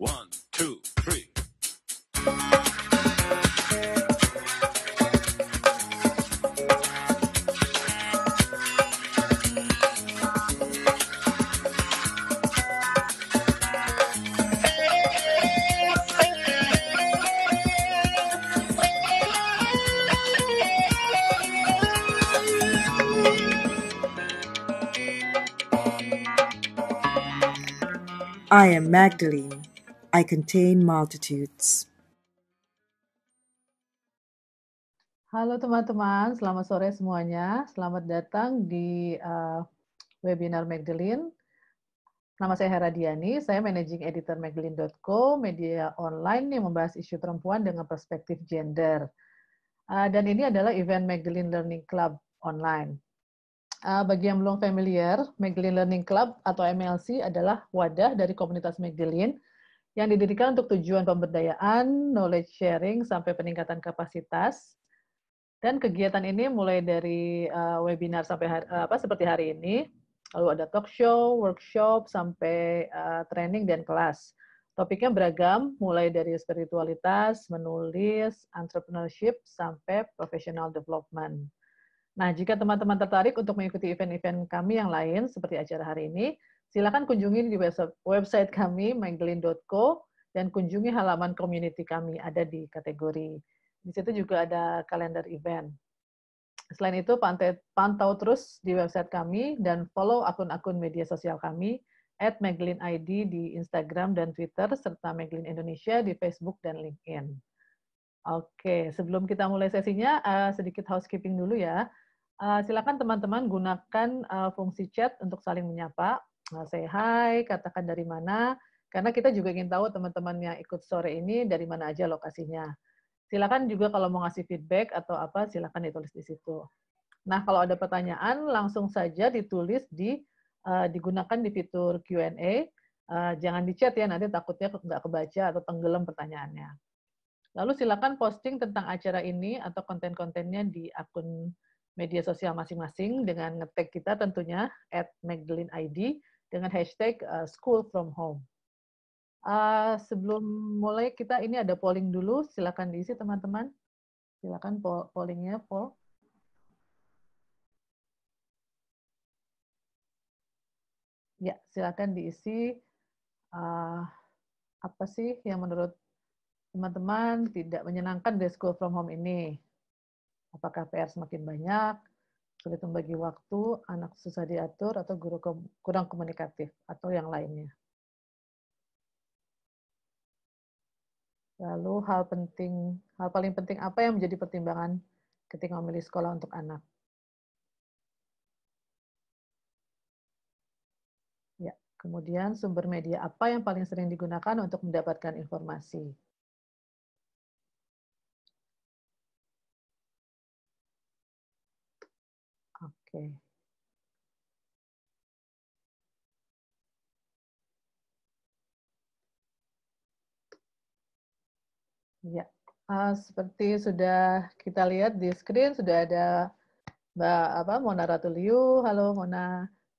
One, two, three. I am Magdalene. I contain multitudes. Halo teman-teman, selamat sore semuanya. Selamat datang di uh, webinar Magdalene. Nama saya Heradiani, saya Managing Editor Magdalene.co, media online yang membahas isu perempuan dengan perspektif gender. Uh, dan ini adalah event Magdalene Learning Club online. Uh, bagi yang belum familiar, Magdalene Learning Club atau MLC adalah wadah dari komunitas Magdalene yang didirikan untuk tujuan pemberdayaan, knowledge sharing, sampai peningkatan kapasitas. Dan kegiatan ini mulai dari uh, webinar sampai hari, eh, apa seperti hari ini, lalu ada talk show, workshop, sampai uh, training dan kelas. Topiknya beragam, mulai dari spiritualitas, menulis, entrepreneurship, sampai professional development. Nah, jika teman-teman tertarik untuk mengikuti event-event kami yang lain, seperti acara hari ini, Silakan kunjungi di website kami mygelin.co dan kunjungi halaman community kami ada di kategori. Di situ juga ada kalender event. Selain itu, pantau, pantau terus di website kami dan follow akun-akun media sosial kami at ID di Instagram dan Twitter, serta Meglin Indonesia di Facebook dan LinkedIn. Oke, sebelum kita mulai sesinya, uh, sedikit housekeeping dulu ya. Uh, silakan teman-teman gunakan uh, fungsi chat untuk saling menyapa Nah, say hi, katakan dari mana, karena kita juga ingin tahu teman-teman yang ikut sore ini dari mana aja lokasinya. Silakan juga kalau mau ngasih feedback atau apa, silakan ditulis di situ. Nah, kalau ada pertanyaan, langsung saja ditulis di uh, digunakan di fitur Q&A. Uh, eh, jangan di chat ya, nanti takutnya nggak kebaca atau tenggelam pertanyaannya. Lalu silakan posting tentang acara ini atau konten-kontennya di akun media sosial masing-masing dengan ngetek kita tentunya at ID dengan hashtag uh, school from home. Uh, sebelum mulai kita ini ada polling dulu, silakan diisi teman-teman. Silakan pollingnya, poll. Ya, silakan diisi uh, apa sih yang menurut teman-teman tidak menyenangkan dari school from home ini. Apakah PR semakin banyak, sulit membagi waktu, anak susah diatur, atau guru kurang komunikatif, atau yang lainnya. Lalu hal penting, hal paling penting apa yang menjadi pertimbangan ketika memilih sekolah untuk anak? Ya, kemudian sumber media apa yang paling sering digunakan untuk mendapatkan informasi? Okay. Ya, uh, seperti sudah kita lihat di screen sudah ada Mbak apa Mona Ratuliu, halo Mona,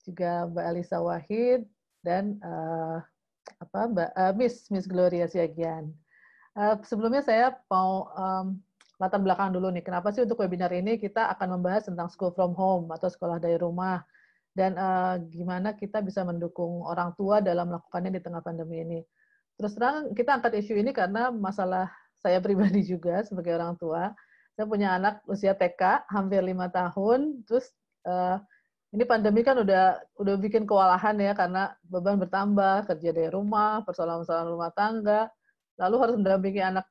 juga Mbak Elisa Wahid dan uh, apa Mbak uh, Miss Miss Gloria Siagian. Uh, sebelumnya saya mau um, latar belakang dulu nih. Kenapa sih untuk webinar ini kita akan membahas tentang school from home atau sekolah dari rumah dan uh, gimana kita bisa mendukung orang tua dalam melakukannya di tengah pandemi ini. Terus terang kita angkat isu ini karena masalah saya pribadi juga sebagai orang tua. Saya punya anak usia TK hampir lima tahun. Terus uh, ini pandemi kan udah udah bikin kewalahan ya karena beban bertambah, kerja dari rumah, persoalan-persoalan rumah tangga. Lalu harus mendampingi anak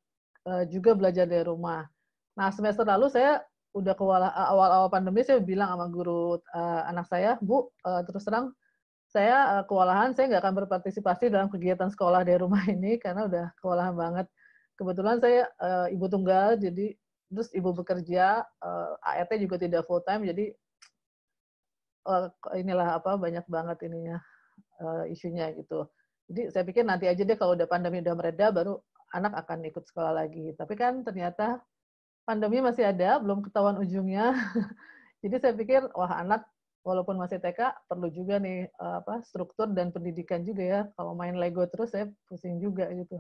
eh, juga belajar dari rumah Nah, semester lalu saya udah ke eh, awal-awal pandemi saya bilang sama guru uh, anak saya, Bu, uh, terus terang saya uh, kewalahan, saya nggak akan berpartisipasi dalam kegiatan sekolah dari rumah ini karena udah kewalahan banget. Kebetulan saya uh, ibu tunggal, jadi terus ibu bekerja, uh, ART e juga tidak full time, jadi uh, inilah apa banyak banget ininya uh, isunya gitu. Jadi saya pikir nanti aja deh kalau udah pandemi udah mereda, baru anak akan ikut sekolah lagi. Tapi kan ternyata pandemi masih ada, belum ketahuan ujungnya. Jadi saya pikir wah anak walaupun masih TK perlu juga nih eh, apa struktur dan pendidikan juga ya. Kalau main Lego terus saya pusing juga gitu.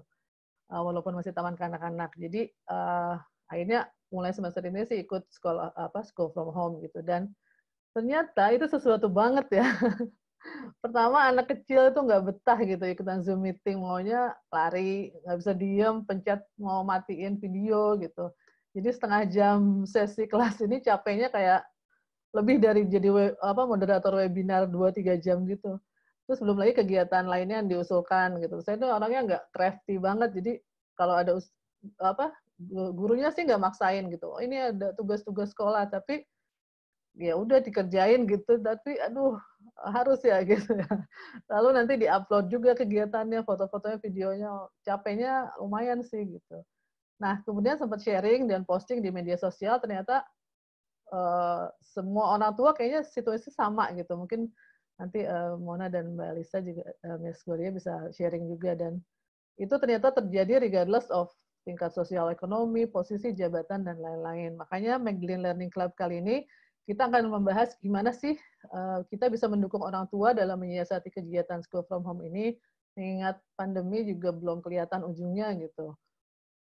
Eh, walaupun masih taman kanak-kanak. Jadi uh, akhirnya mulai semester ini sih ikut sekolah apa school from home gitu dan ternyata itu sesuatu banget ya. Pertama anak kecil itu nggak betah gitu ikutan Zoom meeting maunya lari, nggak bisa diem, pencet mau matiin video gitu jadi setengah jam sesi kelas ini capeknya kayak lebih dari jadi we, apa moderator webinar 2-3 jam gitu. Terus belum lagi kegiatan lainnya yang diusulkan gitu. Saya tuh orangnya nggak crafty banget, jadi kalau ada us, apa gurunya sih nggak maksain gitu. Oh, ini ada tugas-tugas sekolah, tapi ya udah dikerjain gitu tapi aduh harus ya gitu ya lalu nanti diupload juga kegiatannya foto-fotonya videonya capeknya lumayan sih gitu Nah, kemudian sempat sharing dan posting di media sosial, ternyata uh, semua orang tua kayaknya situasi sama gitu. Mungkin nanti uh, Mona dan Mbak Lisa juga, uh, Miss Gloria bisa sharing juga. Dan itu ternyata terjadi regardless of tingkat sosial ekonomi, posisi, jabatan, dan lain-lain. Makanya Magdalene Learning Club kali ini kita akan membahas gimana sih uh, kita bisa mendukung orang tua dalam menyiasati kegiatan school from home ini, mengingat pandemi juga belum kelihatan ujungnya gitu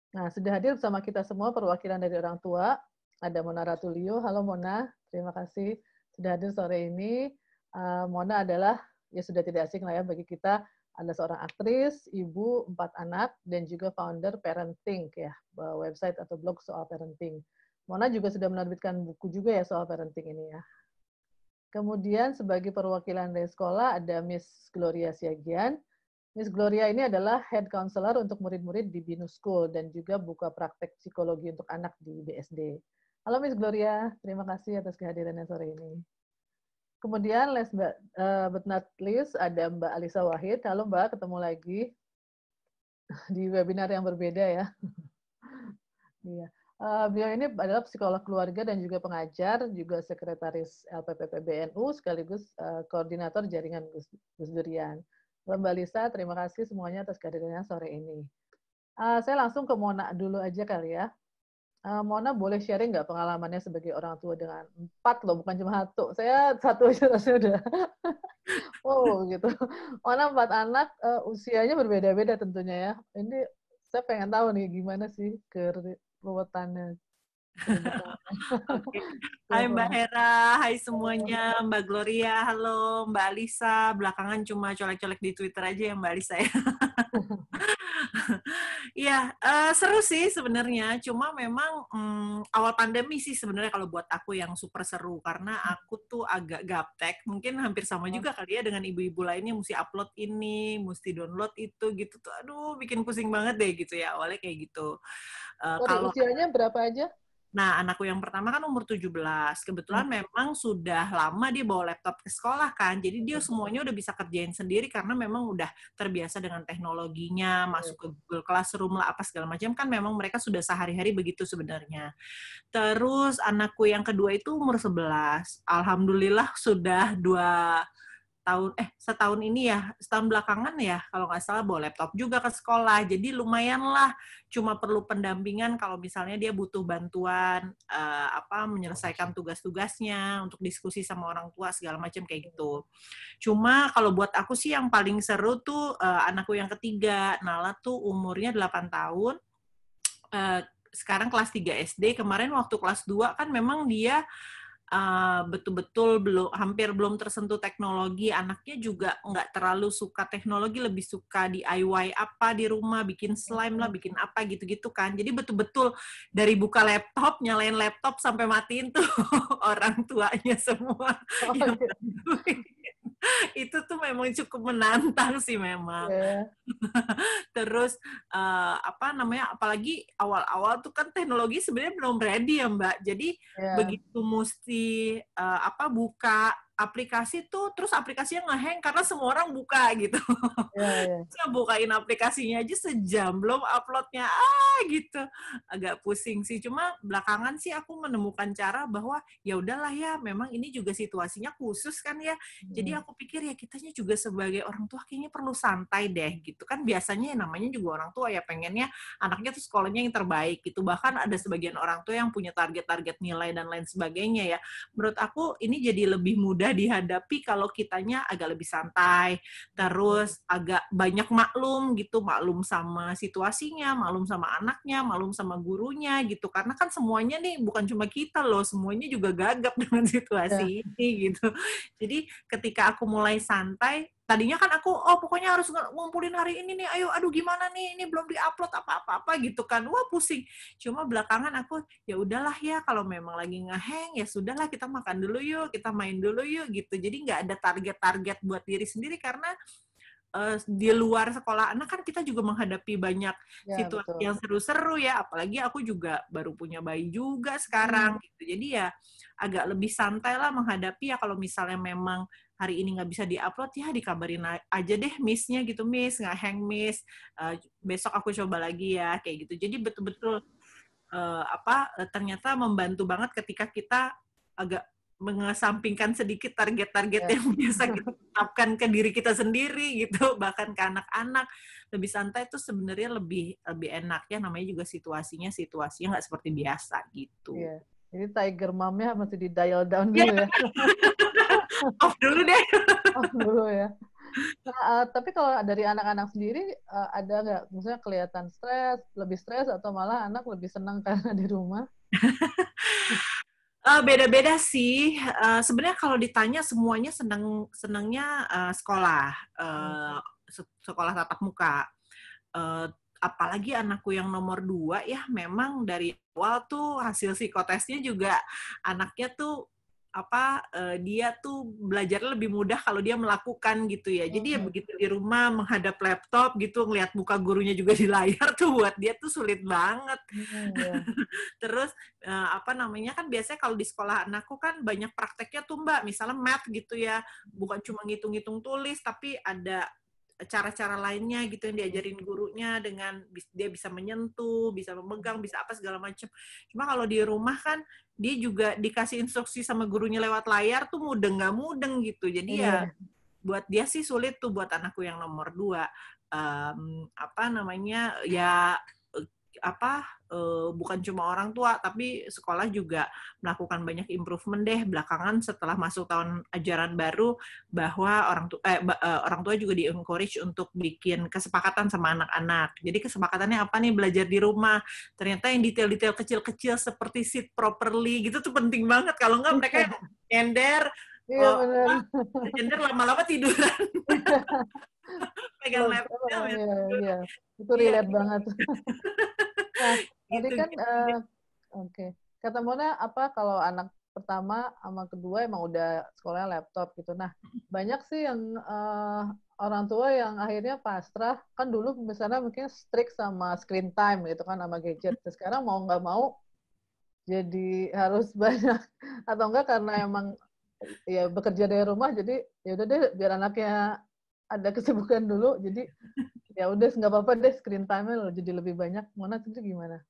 Nah, sudah hadir bersama kita semua perwakilan dari orang tua. Ada Mona Ratulio. Halo Mona, terima kasih sudah hadir sore ini. Eh, Mona adalah, ya sudah tidak asing lah ya bagi kita, Ada seorang aktris, ibu, empat anak, dan juga founder Parenting, ya website atau blog soal parenting. Mona juga sudah menerbitkan buku juga ya soal parenting ini ya. Kemudian sebagai perwakilan dari sekolah ada Miss Gloria Siagian, Miss Gloria ini adalah head counselor untuk murid-murid di Binu School dan juga buka praktek psikologi untuk anak di BSD. Halo Miss Gloria, terima kasih atas kehadirannya sore ini. Kemudian last but, uh, but not least ada Mbak Alisa Wahid. Halo Mbak, ketemu lagi di webinar yang berbeda ya. Iya. Uh, beliau ini adalah psikolog keluarga dan juga pengajar, juga sekretaris LPPPBNU sekaligus uh, koordinator jaringan Gus, Gus Durian. Mbak Lisa, terima kasih semuanya atas kehadirannya sore ini. Uh, saya langsung ke Mona dulu aja kali ya. Uh, Mona boleh sharing nggak pengalamannya sebagai orang tua dengan empat loh, bukan cuma satu. Saya satu aja rasanya udah. wow gitu. Mona empat anak, uh, usianya berbeda-beda tentunya ya. Ini saya pengen tahu nih gimana sih keruwetannya. okay. Hai Mbak Hera, hai semuanya, Mbak Gloria, halo Mbak Alisa, belakangan cuma colek-colek di Twitter aja ya Mbak Alisa ya. Iya, uh, seru sih sebenarnya, cuma memang um, awal pandemi sih sebenarnya kalau buat aku yang super seru, karena hmm. aku tuh agak gaptek, mungkin hampir sama hmm. juga kali ya dengan ibu-ibu lainnya, mesti upload ini, mesti download itu gitu tuh, aduh bikin pusing banget deh gitu ya, awalnya kayak gitu. Uh, kalau usianya berapa aja? Nah, anakku yang pertama kan umur 17. Kebetulan hmm. memang sudah lama dia bawa laptop ke sekolah kan. Jadi dia semuanya udah bisa kerjain sendiri karena memang udah terbiasa dengan teknologinya, masuk ke Google Classroom lah apa segala macam kan memang mereka sudah sehari-hari begitu sebenarnya. Terus anakku yang kedua itu umur 11. Alhamdulillah sudah dua setahun eh setahun ini ya setahun belakangan ya kalau nggak salah bawa laptop juga ke sekolah jadi lumayan lah cuma perlu pendampingan kalau misalnya dia butuh bantuan uh, apa menyelesaikan tugas-tugasnya untuk diskusi sama orang tua segala macam kayak gitu cuma kalau buat aku sih yang paling seru tuh uh, anakku yang ketiga Nala tuh umurnya 8 tahun uh, sekarang kelas 3 SD kemarin waktu kelas 2 kan memang dia betul eh, betul-betul belum hampir belum tersentuh teknologi anaknya juga nggak terlalu suka teknologi lebih suka DIY apa di rumah bikin slime lah bikin apa gitu-gitu kan jadi betul-betul dari buka laptop nyalain laptop sampai matiin tuh orang tuanya semua oh, yang iya itu tuh memang cukup menantang sih memang. Yeah. Terus uh, apa namanya? Apalagi awal-awal tuh kan teknologi sebenarnya belum ready ya Mbak. Jadi yeah. begitu mesti uh, apa buka aplikasi tuh terus aplikasinya ngeheng karena semua orang buka gitu. Yeah, yeah. bukain aplikasinya aja sejam belum uploadnya ah gitu agak pusing sih. Cuma belakangan sih aku menemukan cara bahwa ya udahlah ya memang ini juga situasinya khusus kan ya. Jadi iya. aku pikir ya kitanya juga sebagai orang tua kayaknya perlu santai deh gitu kan biasanya ya namanya juga orang tua ya pengennya anaknya tuh sekolahnya yang terbaik gitu bahkan ada sebagian orang tua yang punya target-target nilai dan lain sebagainya ya. Menurut aku ini jadi lebih mudah mudah dihadapi kalau kitanya agak lebih santai, terus agak banyak maklum gitu, maklum sama situasinya, maklum sama anaknya, maklum sama gurunya gitu. Karena kan semuanya nih bukan cuma kita loh, semuanya juga gagap dengan situasi ya. ini gitu. Jadi ketika aku mulai santai, tadinya kan aku oh pokoknya harus ngumpulin hari ini nih ayo aduh gimana nih ini belum diupload apa-apa apa gitu kan wah pusing cuma belakangan aku ya udahlah ya kalau memang lagi ngeheng ya sudahlah kita makan dulu yuk kita main dulu yuk gitu jadi nggak ada target-target buat diri sendiri karena Uh, di luar sekolah anak kan kita juga menghadapi banyak ya, situasi betul. yang seru-seru ya apalagi aku juga baru punya bayi juga sekarang hmm. gitu jadi ya agak lebih santai lah menghadapi ya kalau misalnya memang hari ini nggak bisa diupload ya dikabarin aja deh missnya gitu miss nggak hang miss uh, besok aku coba lagi ya kayak gitu jadi betul-betul uh, apa eh, ternyata membantu banget ketika kita agak mengesampingkan sedikit target-target yeah. yang biasa kita tetapkan ke diri kita sendiri gitu bahkan ke anak-anak lebih santai itu sebenarnya lebih lebih enak ya namanya juga situasinya situasinya nggak seperti biasa gitu. Yeah. Ini Tiger Momnya masih di dial down ya. dulu yeah. ya. off dulu deh. off dulu ya. Nah, uh, tapi kalau dari anak-anak sendiri uh, ada nggak, misalnya kelihatan stres, lebih stres atau malah anak lebih senang karena di rumah? beda eh, beda-beda sih. Uh, Sebenarnya kalau ditanya semuanya senang senangnya uh, sekolah, uh, sekolah tatap muka. Uh, apalagi anakku yang nomor dua ya memang dari awal tuh hasil psikotesnya juga anaknya tuh apa uh, dia tuh belajar lebih mudah kalau dia melakukan gitu ya. Jadi mm -hmm. ya begitu di rumah menghadap laptop gitu ngelihat muka gurunya juga di layar tuh buat dia tuh sulit banget. Mm -hmm. Terus uh, apa namanya kan biasanya kalau di sekolah anakku kan banyak prakteknya tuh Mbak, misalnya math gitu ya. Bukan cuma ngitung-ngitung tulis tapi ada cara-cara lainnya gitu yang diajarin gurunya dengan dia bisa menyentuh, bisa memegang, bisa apa segala macam. Cuma kalau di rumah kan dia juga dikasih instruksi sama gurunya lewat layar tuh mudeng nggak mudeng gitu. Jadi yeah. ya iya. buat dia sih sulit tuh buat anakku yang nomor dua. Um, apa namanya ya apa uh, bukan cuma orang tua tapi sekolah juga melakukan banyak improvement deh belakangan setelah masuk tahun ajaran baru bahwa orang tua eh, uh, orang tua juga di encourage untuk bikin kesepakatan sama anak-anak. Jadi kesepakatannya apa nih belajar di rumah. Ternyata yang detail-detail kecil-kecil seperti sit properly gitu tuh penting banget kalau nggak mereka gender Iya Gender iya, oh, lama-lama tiduran. Iya. Iya, pegang laptop. Iya, iya. Itu relate banget. Nah, gitu, tadi kan, uh, oke. Okay. Kata Mona, apa kalau anak pertama sama kedua emang udah sekolahnya laptop gitu. Nah, banyak sih yang uh, orang tua yang akhirnya pasrah. Kan dulu misalnya mungkin strict sama screen time gitu kan, sama gadget. Terus nah, sekarang mau nggak mau jadi harus banyak. Atau enggak karena emang ya bekerja dari rumah, jadi ya udah deh biar anaknya ada kesibukan dulu jadi ya udah nggak apa-apa deh screen time lo jadi lebih banyak mana sendiri gimana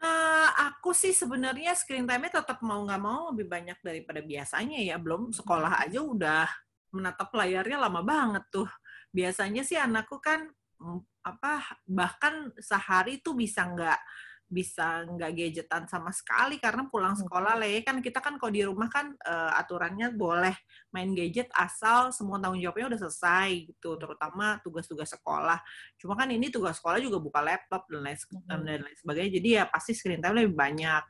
Uh, aku sih sebenarnya screen time tetap mau nggak mau lebih banyak daripada biasanya ya. Belum sekolah aja udah menatap layarnya lama banget tuh. Biasanya sih anakku kan mm, apa bahkan sehari tuh bisa nggak bisa nggak gadgetan sama sekali karena pulang sekolah hmm. le ya. kan kita kan kalau di rumah kan uh, aturannya boleh main gadget asal semua tanggung jawabnya udah selesai gitu terutama tugas-tugas sekolah cuma kan ini tugas sekolah juga buka laptop dan lain, dan lain sebagainya jadi ya pasti screen time lebih banyak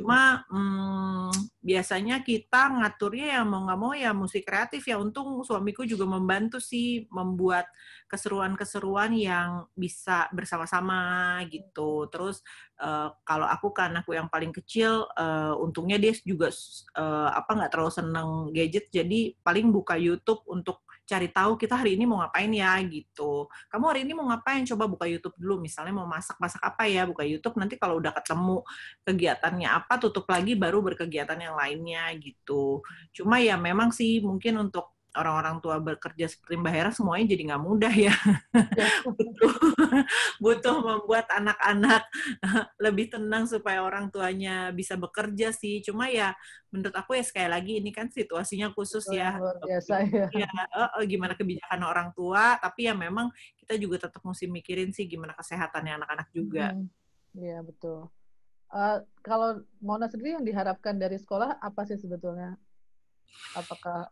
cuma hmm, biasanya kita ngaturnya ya mau nggak mau ya musik kreatif ya untung suamiku juga membantu sih membuat keseruan-keseruan yang bisa bersama-sama gitu terus uh, kalau aku kan aku yang paling kecil uh, untungnya dia juga uh, apa nggak terlalu seneng gadget jadi paling buka YouTube untuk cari tahu kita hari ini mau ngapain ya gitu. Kamu hari ini mau ngapain? Coba buka YouTube dulu misalnya mau masak-masak apa ya, buka YouTube nanti kalau udah ketemu kegiatannya apa tutup lagi baru berkegiatan yang lainnya gitu. Cuma ya memang sih mungkin untuk orang-orang tua bekerja seperti Mbak Hera semuanya jadi nggak mudah ya. ya. butuh butuh membuat anak-anak lebih tenang supaya orang tuanya bisa bekerja sih. Cuma ya menurut aku ya sekali lagi ini kan situasinya khusus ya. Luar biasa ya. ya oh, gimana kebijakan orang tua, tapi ya memang kita juga tetap mesti mikirin sih gimana kesehatannya anak-anak juga. Iya, hmm. betul. Uh, kalau Mona sendiri yang diharapkan dari sekolah apa sih sebetulnya? Apakah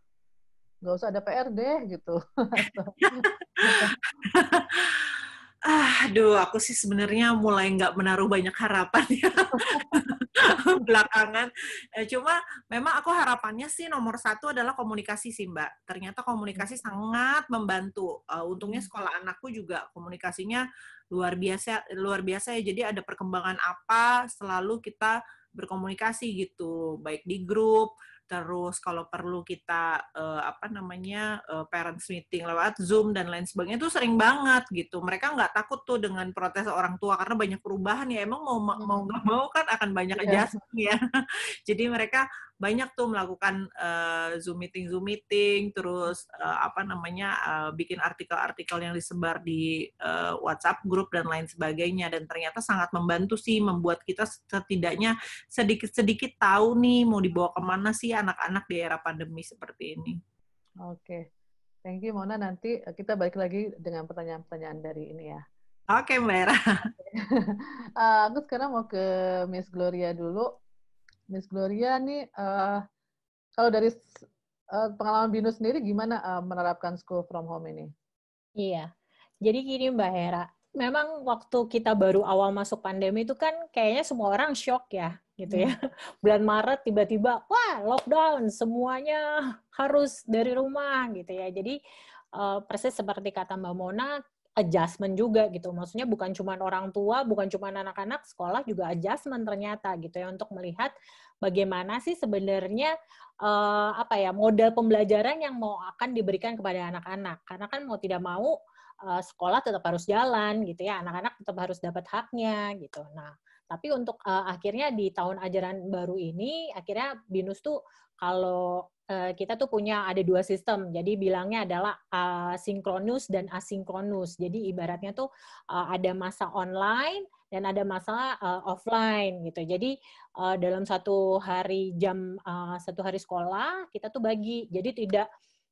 nggak usah ada PR deh gitu. Aduh, aku sih sebenarnya mulai nggak menaruh banyak harapan ya belakangan. Eh, cuma memang aku harapannya sih nomor satu adalah komunikasi sih Mbak. Ternyata komunikasi hmm. sangat membantu. Uh, untungnya hmm. sekolah anakku juga komunikasinya luar biasa, luar biasa ya. Jadi ada perkembangan apa selalu kita berkomunikasi gitu, baik di grup, terus kalau perlu kita uh, apa namanya uh, parents meeting lewat Zoom dan lain sebagainya itu sering banget gitu. Mereka nggak takut tuh dengan protes orang tua karena banyak perubahan ya emang mau mau hmm. nggak mau kan akan banyak iya. adjustment ya. Jadi mereka banyak tuh melakukan uh, zoom meeting zoom meeting terus uh, apa namanya uh, bikin artikel-artikel yang disebar di uh, WhatsApp grup dan lain sebagainya dan ternyata sangat membantu sih membuat kita setidaknya sedikit-sedikit tahu nih mau dibawa kemana sih anak-anak di era pandemi seperti ini. Oke, okay. thank you Mona. Nanti kita balik lagi dengan pertanyaan-pertanyaan dari ini ya. Oke okay, Mbak Era. uh, aku sekarang mau ke Miss Gloria dulu Miss Gloria nih uh, kalau dari uh, pengalaman Binus sendiri gimana uh, menerapkan school from home ini? Iya. Jadi gini Mbak Hera, memang waktu kita baru awal masuk pandemi itu kan kayaknya semua orang shock ya gitu ya. Hmm. Bulan Maret tiba-tiba wah lockdown semuanya harus dari rumah gitu ya. Jadi uh, persis seperti kata Mbak Mona adjustment juga gitu. Maksudnya bukan cuma orang tua, bukan cuma anak-anak, sekolah juga adjustment ternyata gitu ya untuk melihat bagaimana sih sebenarnya uh, apa ya model pembelajaran yang mau akan diberikan kepada anak-anak. Karena kan mau tidak mau uh, sekolah tetap harus jalan gitu ya, anak-anak tetap harus dapat haknya gitu. Nah, tapi untuk uh, akhirnya di tahun ajaran baru ini, akhirnya BINUS tuh kalau eh, kita tuh punya ada dua sistem. Jadi bilangnya adalah uh, sinkronus dan asinkronus. Jadi ibaratnya tuh eh, ada masa online dan ada masa offline gitu. Jadi dalam satu hari jam satu hari sekolah kita tuh bagi. Jadi tidak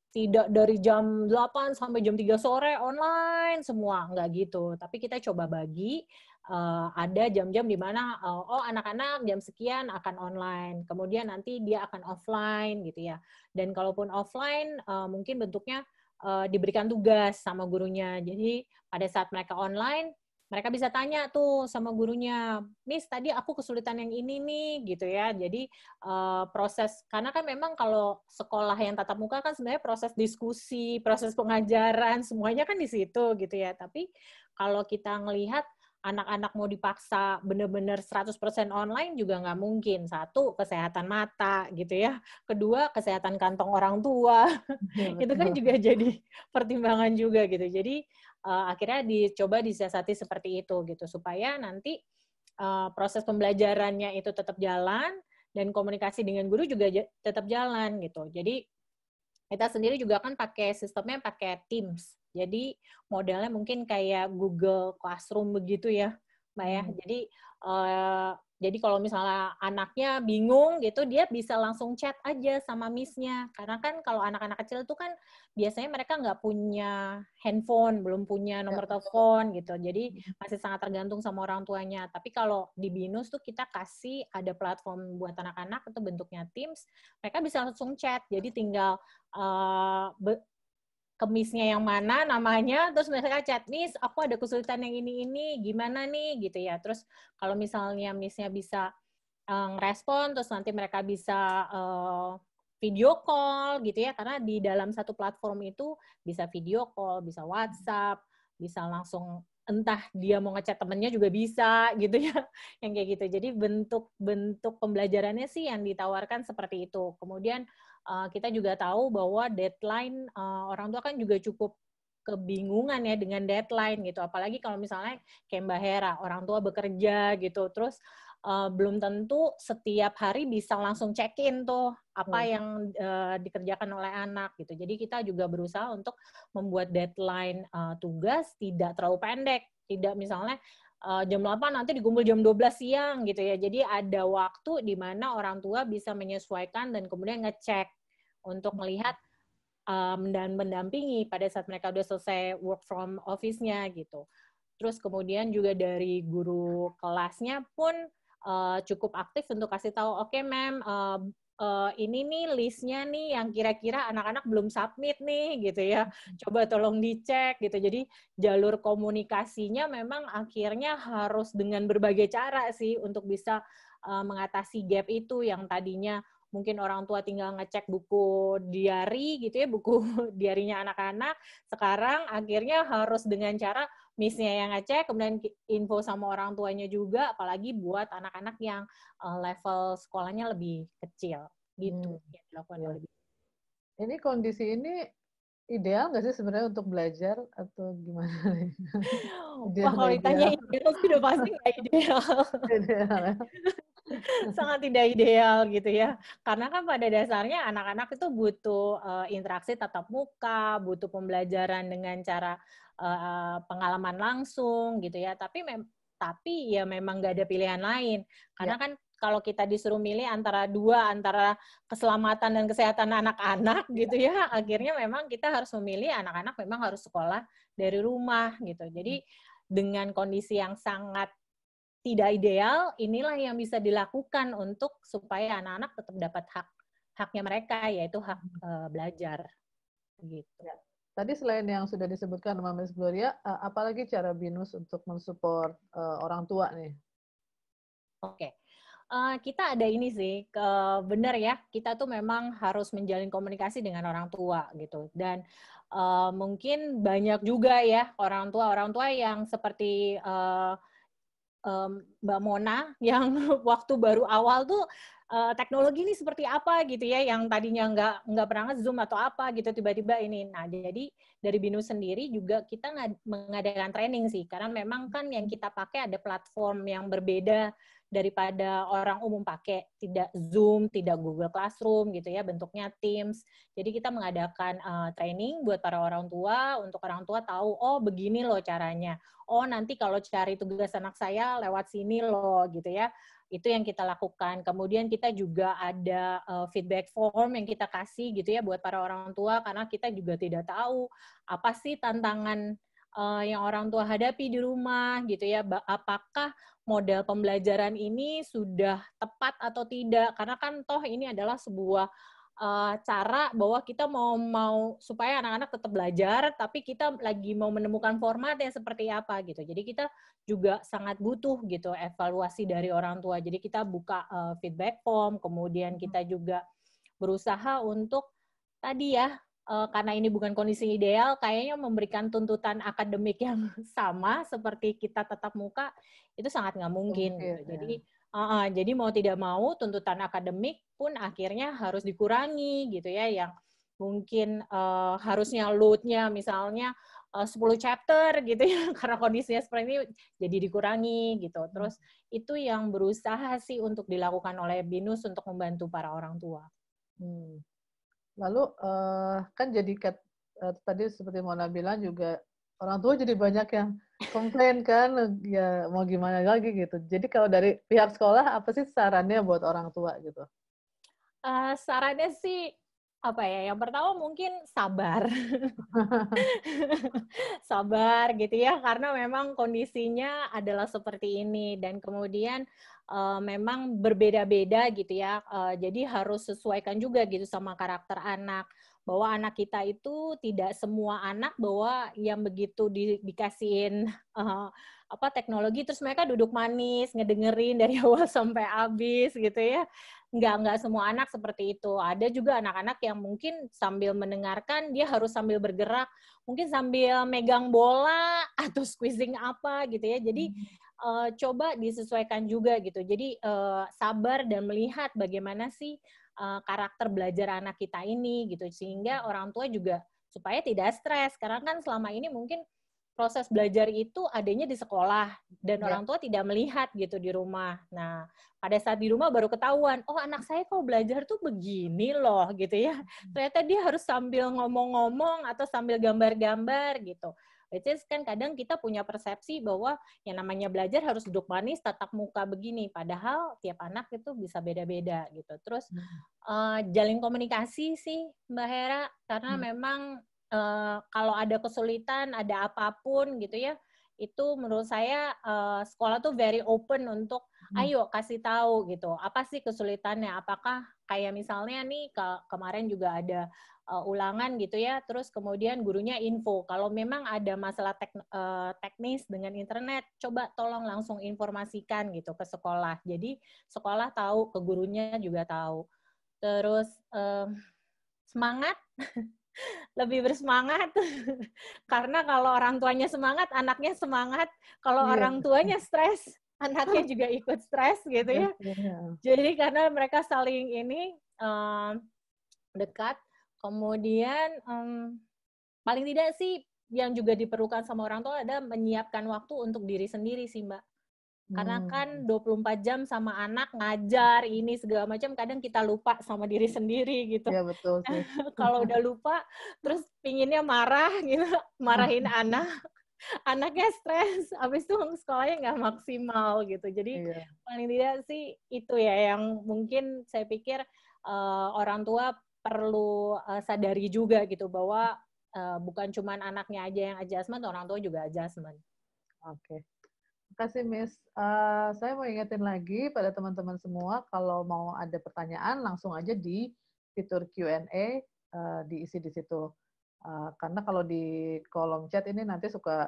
tidak dari jam 8 sampai jam 3 sore online semua, nggak gitu. Tapi kita coba bagi, uh, ada jam-jam di mana, uh, oh anak-anak jam sekian akan online, kemudian nanti dia akan offline gitu ya. Dan kalaupun offline, uh, mungkin bentuknya uh, diberikan tugas sama gurunya. Jadi pada saat mereka online, mereka bisa tanya tuh sama gurunya, Miss tadi aku kesulitan yang ini nih gitu ya. Jadi uh, proses karena kan memang kalau sekolah yang tatap muka kan sebenarnya proses diskusi, proses pengajaran semuanya kan di situ gitu ya. Tapi kalau kita melihat anak-anak mau dipaksa benar-benar 100% online juga nggak mungkin. Satu, kesehatan mata gitu ya. Kedua, kesehatan kantong orang tua. Ya, itu kan juga jadi pertimbangan juga gitu. Jadi uh, akhirnya dicoba disiasati seperti itu gitu supaya nanti uh, proses pembelajarannya itu tetap jalan dan komunikasi dengan guru juga tetap jalan gitu. Jadi kita sendiri juga kan pakai sistemnya pakai Teams jadi modelnya mungkin kayak Google Classroom begitu ya, Mbak ya. Hmm. Jadi uh, jadi kalau misalnya anaknya bingung gitu, dia bisa langsung chat aja sama missnya. Karena kan kalau anak-anak kecil itu kan biasanya mereka nggak punya handphone, belum punya nomor ya. telepon gitu. Jadi hmm. masih sangat tergantung sama orang tuanya. Tapi kalau di Binus tuh kita kasih ada platform buat anak-anak itu bentuknya Teams, mereka bisa langsung chat. Jadi tinggal uh, kemisnya yang mana, namanya, terus mereka chat, Miss, aku ada kesulitan yang ini-ini, gimana nih, gitu ya. Terus kalau misalnya Missnya bisa um, eh, respon, terus nanti mereka bisa uh, video call, gitu ya, karena di dalam satu platform itu bisa video call, bisa WhatsApp, bisa langsung entah dia mau ngechat temennya juga bisa gitu ya yang kayak gitu jadi bentuk-bentuk pembelajarannya sih yang ditawarkan seperti itu kemudian uh, kita juga tahu bahwa deadline uh, orang tua kan juga cukup kebingungan ya dengan deadline gitu apalagi kalau misalnya kayak Mbak Hera orang tua bekerja gitu terus uh, belum tentu setiap hari bisa langsung check in tuh apa hmm. yang uh, dikerjakan oleh anak gitu. Jadi kita juga berusaha untuk membuat deadline uh, tugas tidak terlalu pendek, tidak misalnya uh, jam 8 nanti digumpul jam 12 siang gitu ya. Jadi ada waktu di mana orang tua bisa menyesuaikan dan kemudian ngecek untuk melihat um, dan mendampingi pada saat mereka udah selesai work from office-nya gitu. Terus kemudian juga dari guru kelasnya pun uh, cukup aktif untuk kasih tahu, oke okay, mem, uh, uh, ini nih listnya nih yang kira-kira anak-anak belum submit nih gitu ya. Coba tolong dicek gitu. Jadi jalur komunikasinya memang akhirnya harus dengan berbagai cara sih untuk bisa uh, mengatasi gap itu yang tadinya mungkin orang tua tinggal ngecek buku diary gitu ya, buku diarinya anak-anak. Sekarang akhirnya harus dengan cara missnya yang ngecek, kemudian info sama orang tuanya juga, apalagi buat anak-anak yang eh, level sekolahnya lebih kecil gitu hmm. yang dilakukan iya. oleh ya. Ini kondisi ini ideal nggak sih sebenarnya untuk belajar atau gimana? Wah, kalau ditanya ideal gitu sih udah pasti nggak ideal. ideal. Ya sangat tidak ideal gitu ya. Karena kan pada dasarnya anak-anak itu butuh uh, interaksi tatap muka, butuh pembelajaran dengan cara uh, pengalaman langsung gitu ya. Tapi mem tapi ya memang nggak ada pilihan lain. Karena ya. kan kalau kita disuruh milih antara dua antara keselamatan dan kesehatan anak-anak ya. gitu ya akhirnya memang kita harus memilih anak-anak memang harus sekolah dari rumah gitu jadi hmm. dengan kondisi yang sangat tidak ideal, inilah yang bisa dilakukan untuk supaya anak-anak tetap dapat hak haknya mereka yaitu hak uh, belajar. Gitu. Ya. Tadi selain yang sudah disebutkan sama Miss Gloria, eh, apalagi cara BINUS untuk mensupport uh, orang tua nih? Oke. Okay. Uh, kita ada ini sih, ke benar ya, kita tuh memang harus menjalin komunikasi dengan orang tua gitu. Dan uh, mungkin banyak juga ya orang tua orang tua yang seperti uh, um, Mbak Mona yang waktu baru awal tuh uh, teknologi ini seperti apa gitu ya yang tadinya nggak nggak pernah zoom atau apa gitu tiba-tiba ini nah jadi dari Binu sendiri juga kita mengadakan training sih karena memang kan yang kita pakai ada platform yang berbeda daripada orang umum pakai tidak Zoom, tidak Google Classroom gitu ya bentuknya Teams. Jadi kita mengadakan uh, training buat para orang tua untuk orang tua tahu oh begini loh caranya. Oh nanti kalau cari tugas anak saya lewat sini loh gitu ya itu yang kita lakukan. Kemudian kita juga ada uh, feedback form yang kita kasih gitu ya buat para orang tua karena kita juga tidak tahu apa sih tantangan uh, yang orang tua hadapi di rumah gitu ya. Apakah model pembelajaran ini sudah tepat atau tidak karena kan toh ini adalah sebuah uh, cara bahwa kita mau mau supaya anak-anak tetap belajar tapi kita lagi mau menemukan format yang seperti apa gitu jadi kita juga sangat butuh gitu evaluasi dari orang tua jadi kita buka uh, feedback form kemudian kita hmm. juga berusaha untuk tadi ya uh, karena ini bukan kondisi ideal, kayaknya memberikan tuntutan akademik yang sama seperti kita tetap muka itu sangat nggak mungkin. mungkin gitu. ya. Jadi uh, uh, jadi mau tidak mau tuntutan akademik pun akhirnya harus dikurangi gitu ya yang mungkin uh, harusnya loadnya misalnya eh, uh, 10 chapter gitu ya karena kondisinya seperti ini jadi dikurangi gitu. Terus itu yang berusaha sih untuk dilakukan oleh BINUS untuk membantu para orang tua. Hmm. Lalu uh, kan jadi kat, uh, tadi seperti Mona bilang juga orang tua jadi banyak yang komplain kan ya mau gimana lagi gitu. Jadi kalau dari pihak sekolah apa sih sarannya buat orang tua gitu? Uh, sarannya sih apa ya? Yang pertama mungkin sabar. sabar gitu ya karena memang kondisinya adalah seperti ini dan kemudian uh, memang berbeda-beda gitu ya. Uh, jadi harus sesuaikan juga gitu sama karakter anak bahwa anak kita itu tidak semua anak bahwa yang begitu di, dikasihin uh, apa teknologi terus mereka duduk manis ngedengerin dari awal sampai habis gitu ya nggak nggak semua anak seperti itu. Ada juga anak-anak yang mungkin sambil mendengarkan dia harus sambil bergerak, mungkin sambil megang bola atau squeezing apa gitu ya. Jadi uh, coba disesuaikan juga gitu. Jadi uh, sabar dan melihat bagaimana sih uh, karakter belajar anak kita ini gitu sehingga orang tua juga supaya tidak stres. Karena kan selama ini mungkin proses belajar itu adanya di sekolah dan ya. orang tua tidak melihat gitu di rumah. Nah, pada saat di rumah baru ketahuan, oh anak saya kok belajar tuh begini loh gitu ya. Hmm. Ternyata dia harus sambil ngomong-ngomong atau sambil gambar-gambar gitu. Which is kan kadang kita punya persepsi bahwa yang namanya belajar harus duduk manis, tatap muka begini. Padahal tiap anak itu bisa beda-beda gitu. Terus hmm. uh, jalin komunikasi sih Mbak Hera, karena hmm. memang Eh, kalau ada kesulitan, ada apapun gitu ya, itu menurut saya uh, sekolah tuh very open untuk hmm. ayo kasih tahu gitu apa sih kesulitannya apakah kayak misalnya nih ke kemarin juga ada uh, ulangan gitu ya terus kemudian gurunya info kalau memang ada masalah tek uh, teknis dengan internet coba tolong langsung informasikan gitu ke sekolah jadi sekolah tahu ke gurunya juga tahu terus uh, semangat lebih bersemangat karena kalau orang tuanya semangat anaknya semangat kalau yeah. orang tuanya stres anaknya juga ikut stres gitu ya yeah. Iya. jadi karena mereka saling ini um, dekat kemudian um, paling tidak sih yang juga diperlukan sama orang tua ada menyiapkan waktu untuk diri sendiri sih mbak karena hmm. kan 24 jam sama anak ngajar ini segala macam kadang kita lupa sama diri hmm. sendiri gitu. Iya betul sih. Kalau udah lupa terus pinginnya marah gitu, hmm. marahin anak. Anaknya stres, habis itu sekolahnya nggak maksimal gitu. Jadi iya. paling tidak sih itu ya yang mungkin saya pikir uh, orang tua perlu uh, sadari juga gitu bahwa uh, bukan cuman anaknya aja yang adjustment, orang tua juga adjustment. Oke. Okay. Miss. uh, saya mau ingetin lagi pada teman-teman semua, kalau mau ada pertanyaan, langsung aja di fitur Q&A, uh, eh, diisi di situ. Uh, karena kalau di kolom chat ini nanti suka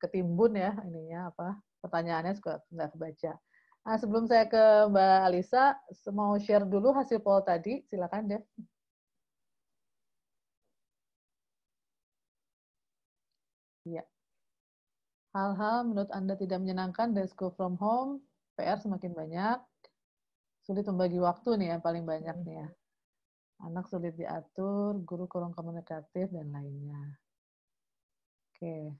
ketimbun ya, ininya apa, pertanyaannya suka nggak kebaca. Nah, sebelum saya ke Mbak Alisa, mau share dulu hasil poll tadi, silakan deh. hal-hal menurut Anda tidak menyenangkan dari school from home, PR semakin banyak, sulit membagi waktu nih yang paling banyak nih ya. Anak sulit diatur, guru kurang komunikatif, dan lainnya. Oke,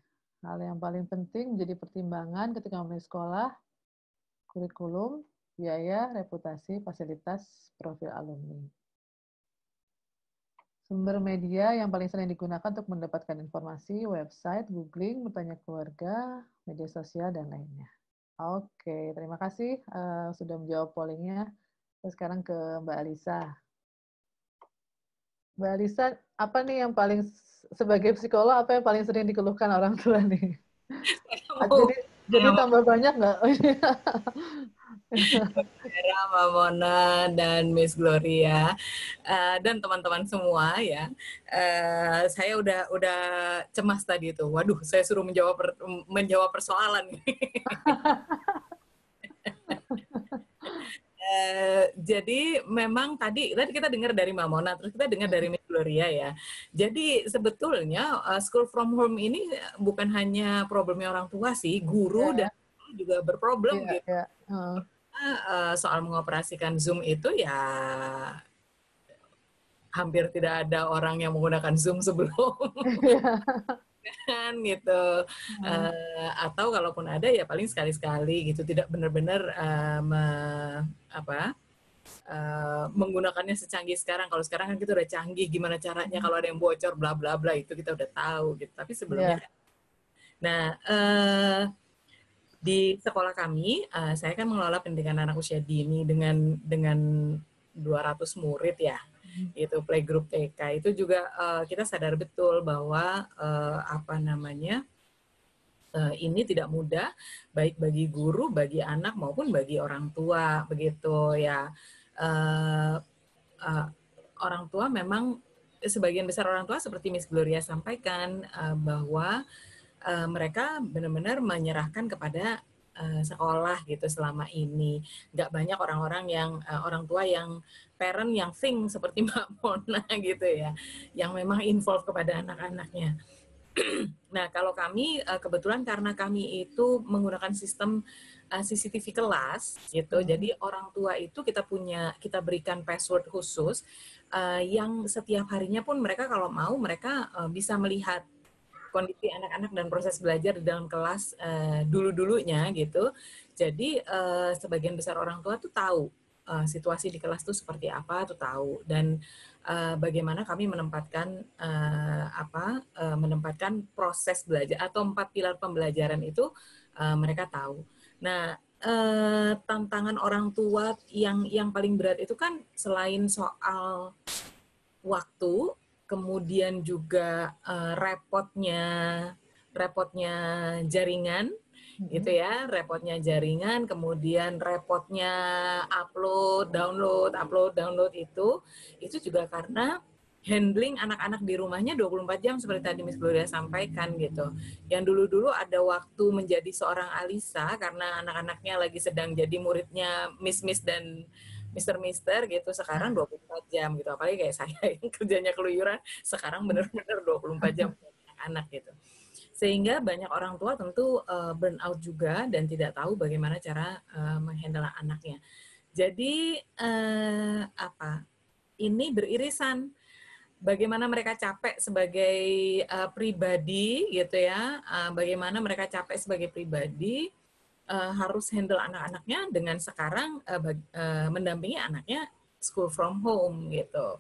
hal yang paling penting menjadi pertimbangan ketika memilih sekolah, kurikulum, biaya, reputasi, fasilitas, profil alumni. Sumber media yang paling sering digunakan untuk mendapatkan informasi, website, googling, bertanya keluarga, media sosial, dan lainnya. Oke, terima kasih uh, sudah menjawab pollingnya. Terus sekarang ke Mbak Alisa. Mbak Alisa, apa nih yang paling, sebagai psikolog, apa yang paling sering dikeluhkan orang tua nih? jadi, jadi oh. tambah banyak nggak? Oh iya. Vera, Mbak dan Miss Gloria, uh, dan teman-teman semua ya. Uh, saya udah udah cemas tadi itu. Waduh, saya suruh menjawab per, menjawab persoalan. uh, jadi memang tadi tadi kita dengar dari Mamona, terus kita dengar dari Miss Gloria ya. Jadi sebetulnya uh, school from home ini bukan hanya problemnya orang tua sih, guru yeah. dan juga berproblem yeah, gitu. Yeah. Ya. Uh Eh, soal mengoperasikan Zoom itu ya hampir tidak ada orang yang menggunakan Zoom sebelum. Iya. kan gitu hmm. uh, atau kalaupun ada ya paling sekali-sekali gitu tidak benar-benar uh, apa uh, menggunakannya secanggih sekarang kalau sekarang kan kita udah canggih gimana caranya kalau ada yang bocor bla bla bla itu kita udah tahu gitu tapi sebelumnya yeah. Kan. nah uh, di sekolah kami, uh, saya kan mengelola pendidikan anak usia dini dengan dengan 200 murid ya. Hmm. Itu playgroup TK itu juga uh, kita sadar betul bahwa uh, apa namanya? Uh, ini tidak mudah baik bagi guru, bagi anak maupun bagi orang tua begitu ya. Uh, uh, orang tua memang sebagian besar orang tua seperti Miss Gloria sampaikan uh, bahwa uh, Eh, mereka benar-benar menyerahkan kepada uh, sekolah gitu selama ini. Nggak banyak orang-orang yang uh, orang tua yang parent yang think seperti Mbak Mona gitu ya, yang memang involve kepada anak-anaknya. nah kalau kami uh, kebetulan karena kami itu menggunakan sistem CCTV kelas gitu, hmm. jadi orang tua itu kita punya kita berikan password khusus uh, yang setiap harinya pun mereka kalau mau mereka uh, bisa melihat kondisi anak-anak dan proses belajar di dalam kelas uh, dulu-dulunya gitu. Jadi uh, sebagian besar orang tua tuh tahu uh, situasi di kelas tuh seperti apa tuh tahu dan uh, bagaimana kami menempatkan uh, apa uh, menempatkan proses belajar atau empat pilar pembelajaran itu uh, mereka tahu. Nah, uh, tantangan orang tua yang yang paling berat itu kan selain soal waktu kemudian juga uh, repotnya repotnya jaringan hmm gitu ya repotnya jaringan kemudian repotnya upload download upload download itu itu juga karena handling anak-anak di rumahnya 24 jam seperti tadi Miss Gloria sampaikan gitu. Yang dulu-dulu ada waktu menjadi seorang Alisa karena anak-anaknya lagi sedang jadi muridnya Miss Miss dan mister-mister gitu sekarang 24 hmm. jam gitu apalagi kayak saya yang kerjanya keluyuran sekarang hmm. bener-bener 24 jam anak gitu sehingga banyak orang tua tentu uh, burn out juga dan tidak tahu bagaimana cara uh, menghandle anaknya jadi uh, apa ini beririsan bagaimana mereka capek sebagai uh, pribadi gitu ya uh, bagaimana mereka capek sebagai pribadi uh, harus handle anak-anaknya dengan sekarang uh, bag, uh, mendampingi anaknya school from home gitu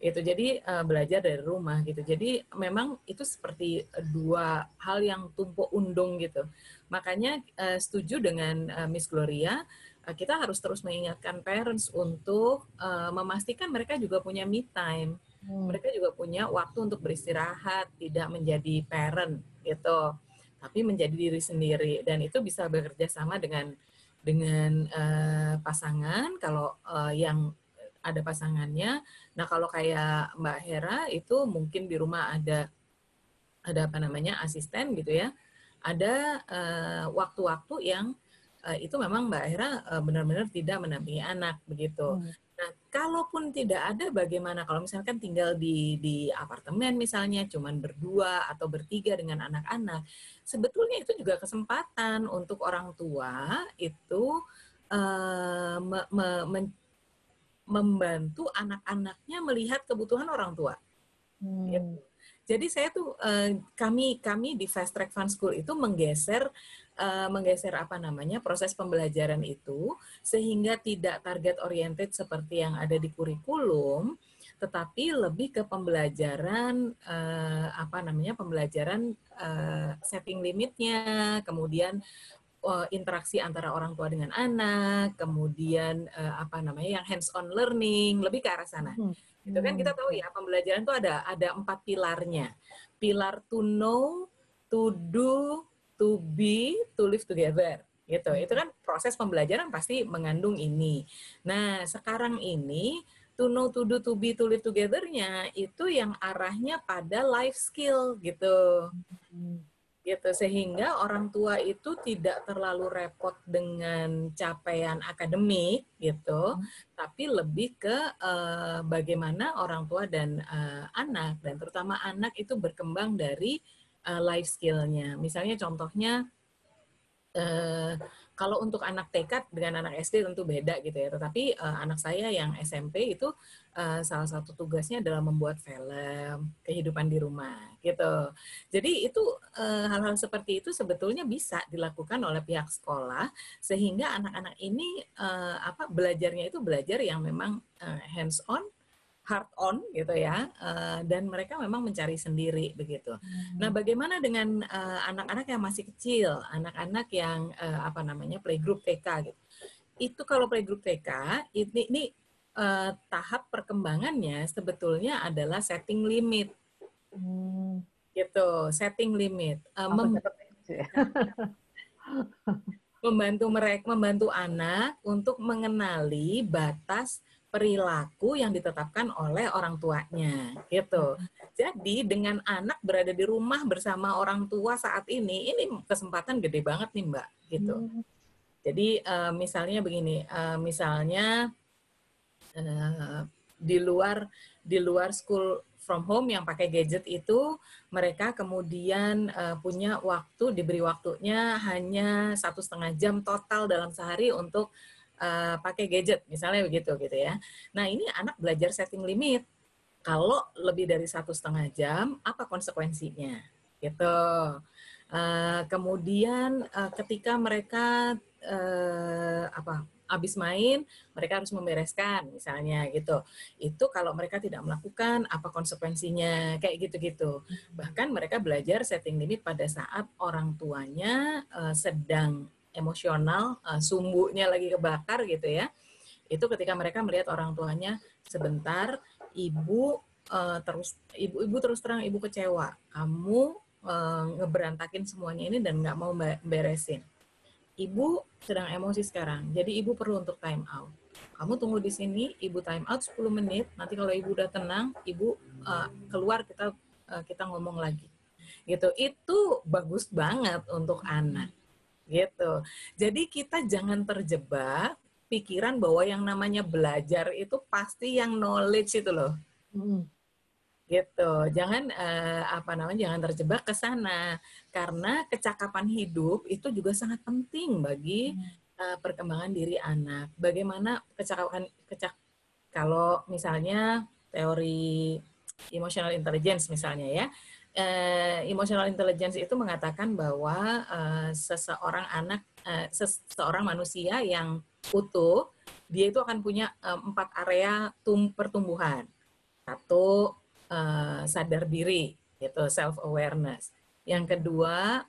itu jadi uh, belajar dari rumah gitu jadi memang itu seperti dua hal yang tumpuk undung gitu makanya uh, setuju dengan uh, Miss Gloria kita harus terus mengingatkan parents untuk uh, memastikan mereka juga punya me time hmm. mereka juga punya waktu untuk beristirahat tidak menjadi parent gitu tapi menjadi diri sendiri dan itu bisa bekerja sama dengan dengan uh, pasangan kalau uh, yang ada pasangannya. Nah kalau kayak Mbak Hera itu mungkin di rumah ada ada apa namanya asisten gitu ya. Ada eh, waktu-waktu uh, yang uh, itu memang Mbak Hera uh, benar-benar tidak menampingi anak begitu. Hmm kalaupun tidak ada bagaimana kalau misalkan tinggal di di apartemen misalnya cuman berdua atau bertiga dengan anak-anak sebetulnya itu juga kesempatan untuk orang tua itu uh, me, me, me, membantu anak-anaknya melihat kebutuhan orang tua hmm. gitu jadi saya tuh eh, kami kami di Fast Track Fun School itu menggeser eh, menggeser apa namanya proses pembelajaran itu sehingga tidak target oriented seperti yang ada di kurikulum, tetapi lebih ke pembelajaran eh, apa namanya pembelajaran setting limitnya, kemudian interaksi antara orang tua dengan anak, kemudian apa namanya yang hands on learning lebih ke arah sana. Hmm. Itu kan kita hmm, tahu ya pembelajaran itu ada ada empat pilarnya. Pilar to know, to do, to be, to live together gitu. Itu kan hmm. proses pembelajaran pasti mengandung ini. Nah, sekarang ini to know, to do, to be, to live together-nya itu yang arahnya pada life skill gitu. Hmm, gitu sehingga orang tua itu tidak terlalu repot dengan capaian akademik gitu hmm. tapi lebih ke uh, bagaimana orang tua dan uh, anak dan terutama anak itu berkembang dari uh, life skillnya misalnya contohnya uh, kalau untuk anak TK dengan anak SD tentu beda gitu ya. Tetapi uh, anak saya yang SMP itu uh, salah satu tugasnya adalah membuat film kehidupan di rumah gitu. Jadi itu eh, hal-hal uh, seperti itu sebetulnya bisa dilakukan oleh pihak sekolah sehingga anak-anak ini uh, apa belajarnya itu belajar yang memang uh, hands on hard on gitu ya uh, dan mereka memang mencari sendiri begitu. Hmm. Nah, bagaimana dengan eh, anak-anak uh, yang masih kecil, anak-anak yang uh, apa namanya playgroup TK gitu. Itu kalau playgroup TK ini ini uh, tahap perkembangannya sebetulnya adalah setting limit. Hmm. Gitu, setting limit. Uh, membantu mereka membantu anak untuk mengenali batas perilaku yang ditetapkan oleh orang tuanya gitu. Jadi dengan anak berada di rumah bersama orang tua saat ini ini kesempatan gede banget nih Mbak gitu. Hmm. Jadi eh, misalnya begini, eh, misalnya eh, di luar di luar school from home yang pakai gadget itu mereka kemudian uh, punya waktu diberi waktunya hanya satu setengah jam total dalam sehari untuk uh, pakai gadget misalnya begitu gitu ya. Nah ini anak belajar setting limit. Kalau lebih dari satu setengah jam, apa konsekuensinya? Gitu. Uh, kemudian uh, ketika mereka uh, apa habis main mereka harus membereskan misalnya gitu itu kalau mereka tidak melakukan apa konsekuensinya kayak gitu-gitu bahkan mereka belajar setting limit pada saat orang tuanya uh, sedang emosional, uh, sumbunya lagi kebakar gitu ya. Itu ketika mereka melihat orang tuanya sebentar, ibu uh, terus ibu ibu terus terang ibu kecewa, kamu uh, ngeberantakin semuanya ini dan nggak mau beresin. Ibu sedang emosi sekarang, jadi ibu perlu untuk time out. Kamu tunggu di sini, ibu time out 10 menit. Nanti kalau ibu udah tenang, ibu uh, keluar kita uh, kita ngomong lagi gitu itu bagus banget untuk anak Gitu. Jadi kita jangan terjebak pikiran bahwa yang namanya belajar itu pasti yang knowledge itu loh. Hmm. Gitu. Jangan eh, apa namanya jangan terjebak ke sana karena kecakapan hidup itu juga sangat penting bagi hmm. eh, perkembangan diri anak. Bagaimana kecakapan kecak kalau misalnya teori emotional intelligence misalnya ya uh, emotional intelligence itu mengatakan bahwa uh, seseorang anak, uh, seseorang manusia yang utuh, dia itu akan punya empat area tum pertumbuhan. Satu, uh, sadar diri, yaitu self-awareness. Yang kedua,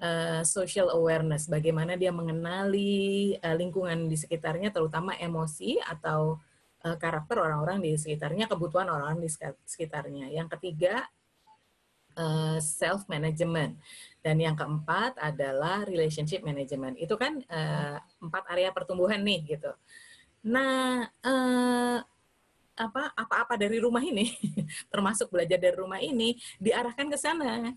uh, social awareness, bagaimana dia mengenali uh, lingkungan di sekitarnya, terutama emosi atau uh, karakter orang-orang di sekitarnya, kebutuhan orang-orang di sekitarnya. Yang ketiga, uh, eh, self management dan yang keempat adalah relationship management itu kan uh, empat area pertumbuhan nih gitu nah uh, apa apa-apa dari rumah ini termasuk belajar dari rumah ini diarahkan ke sana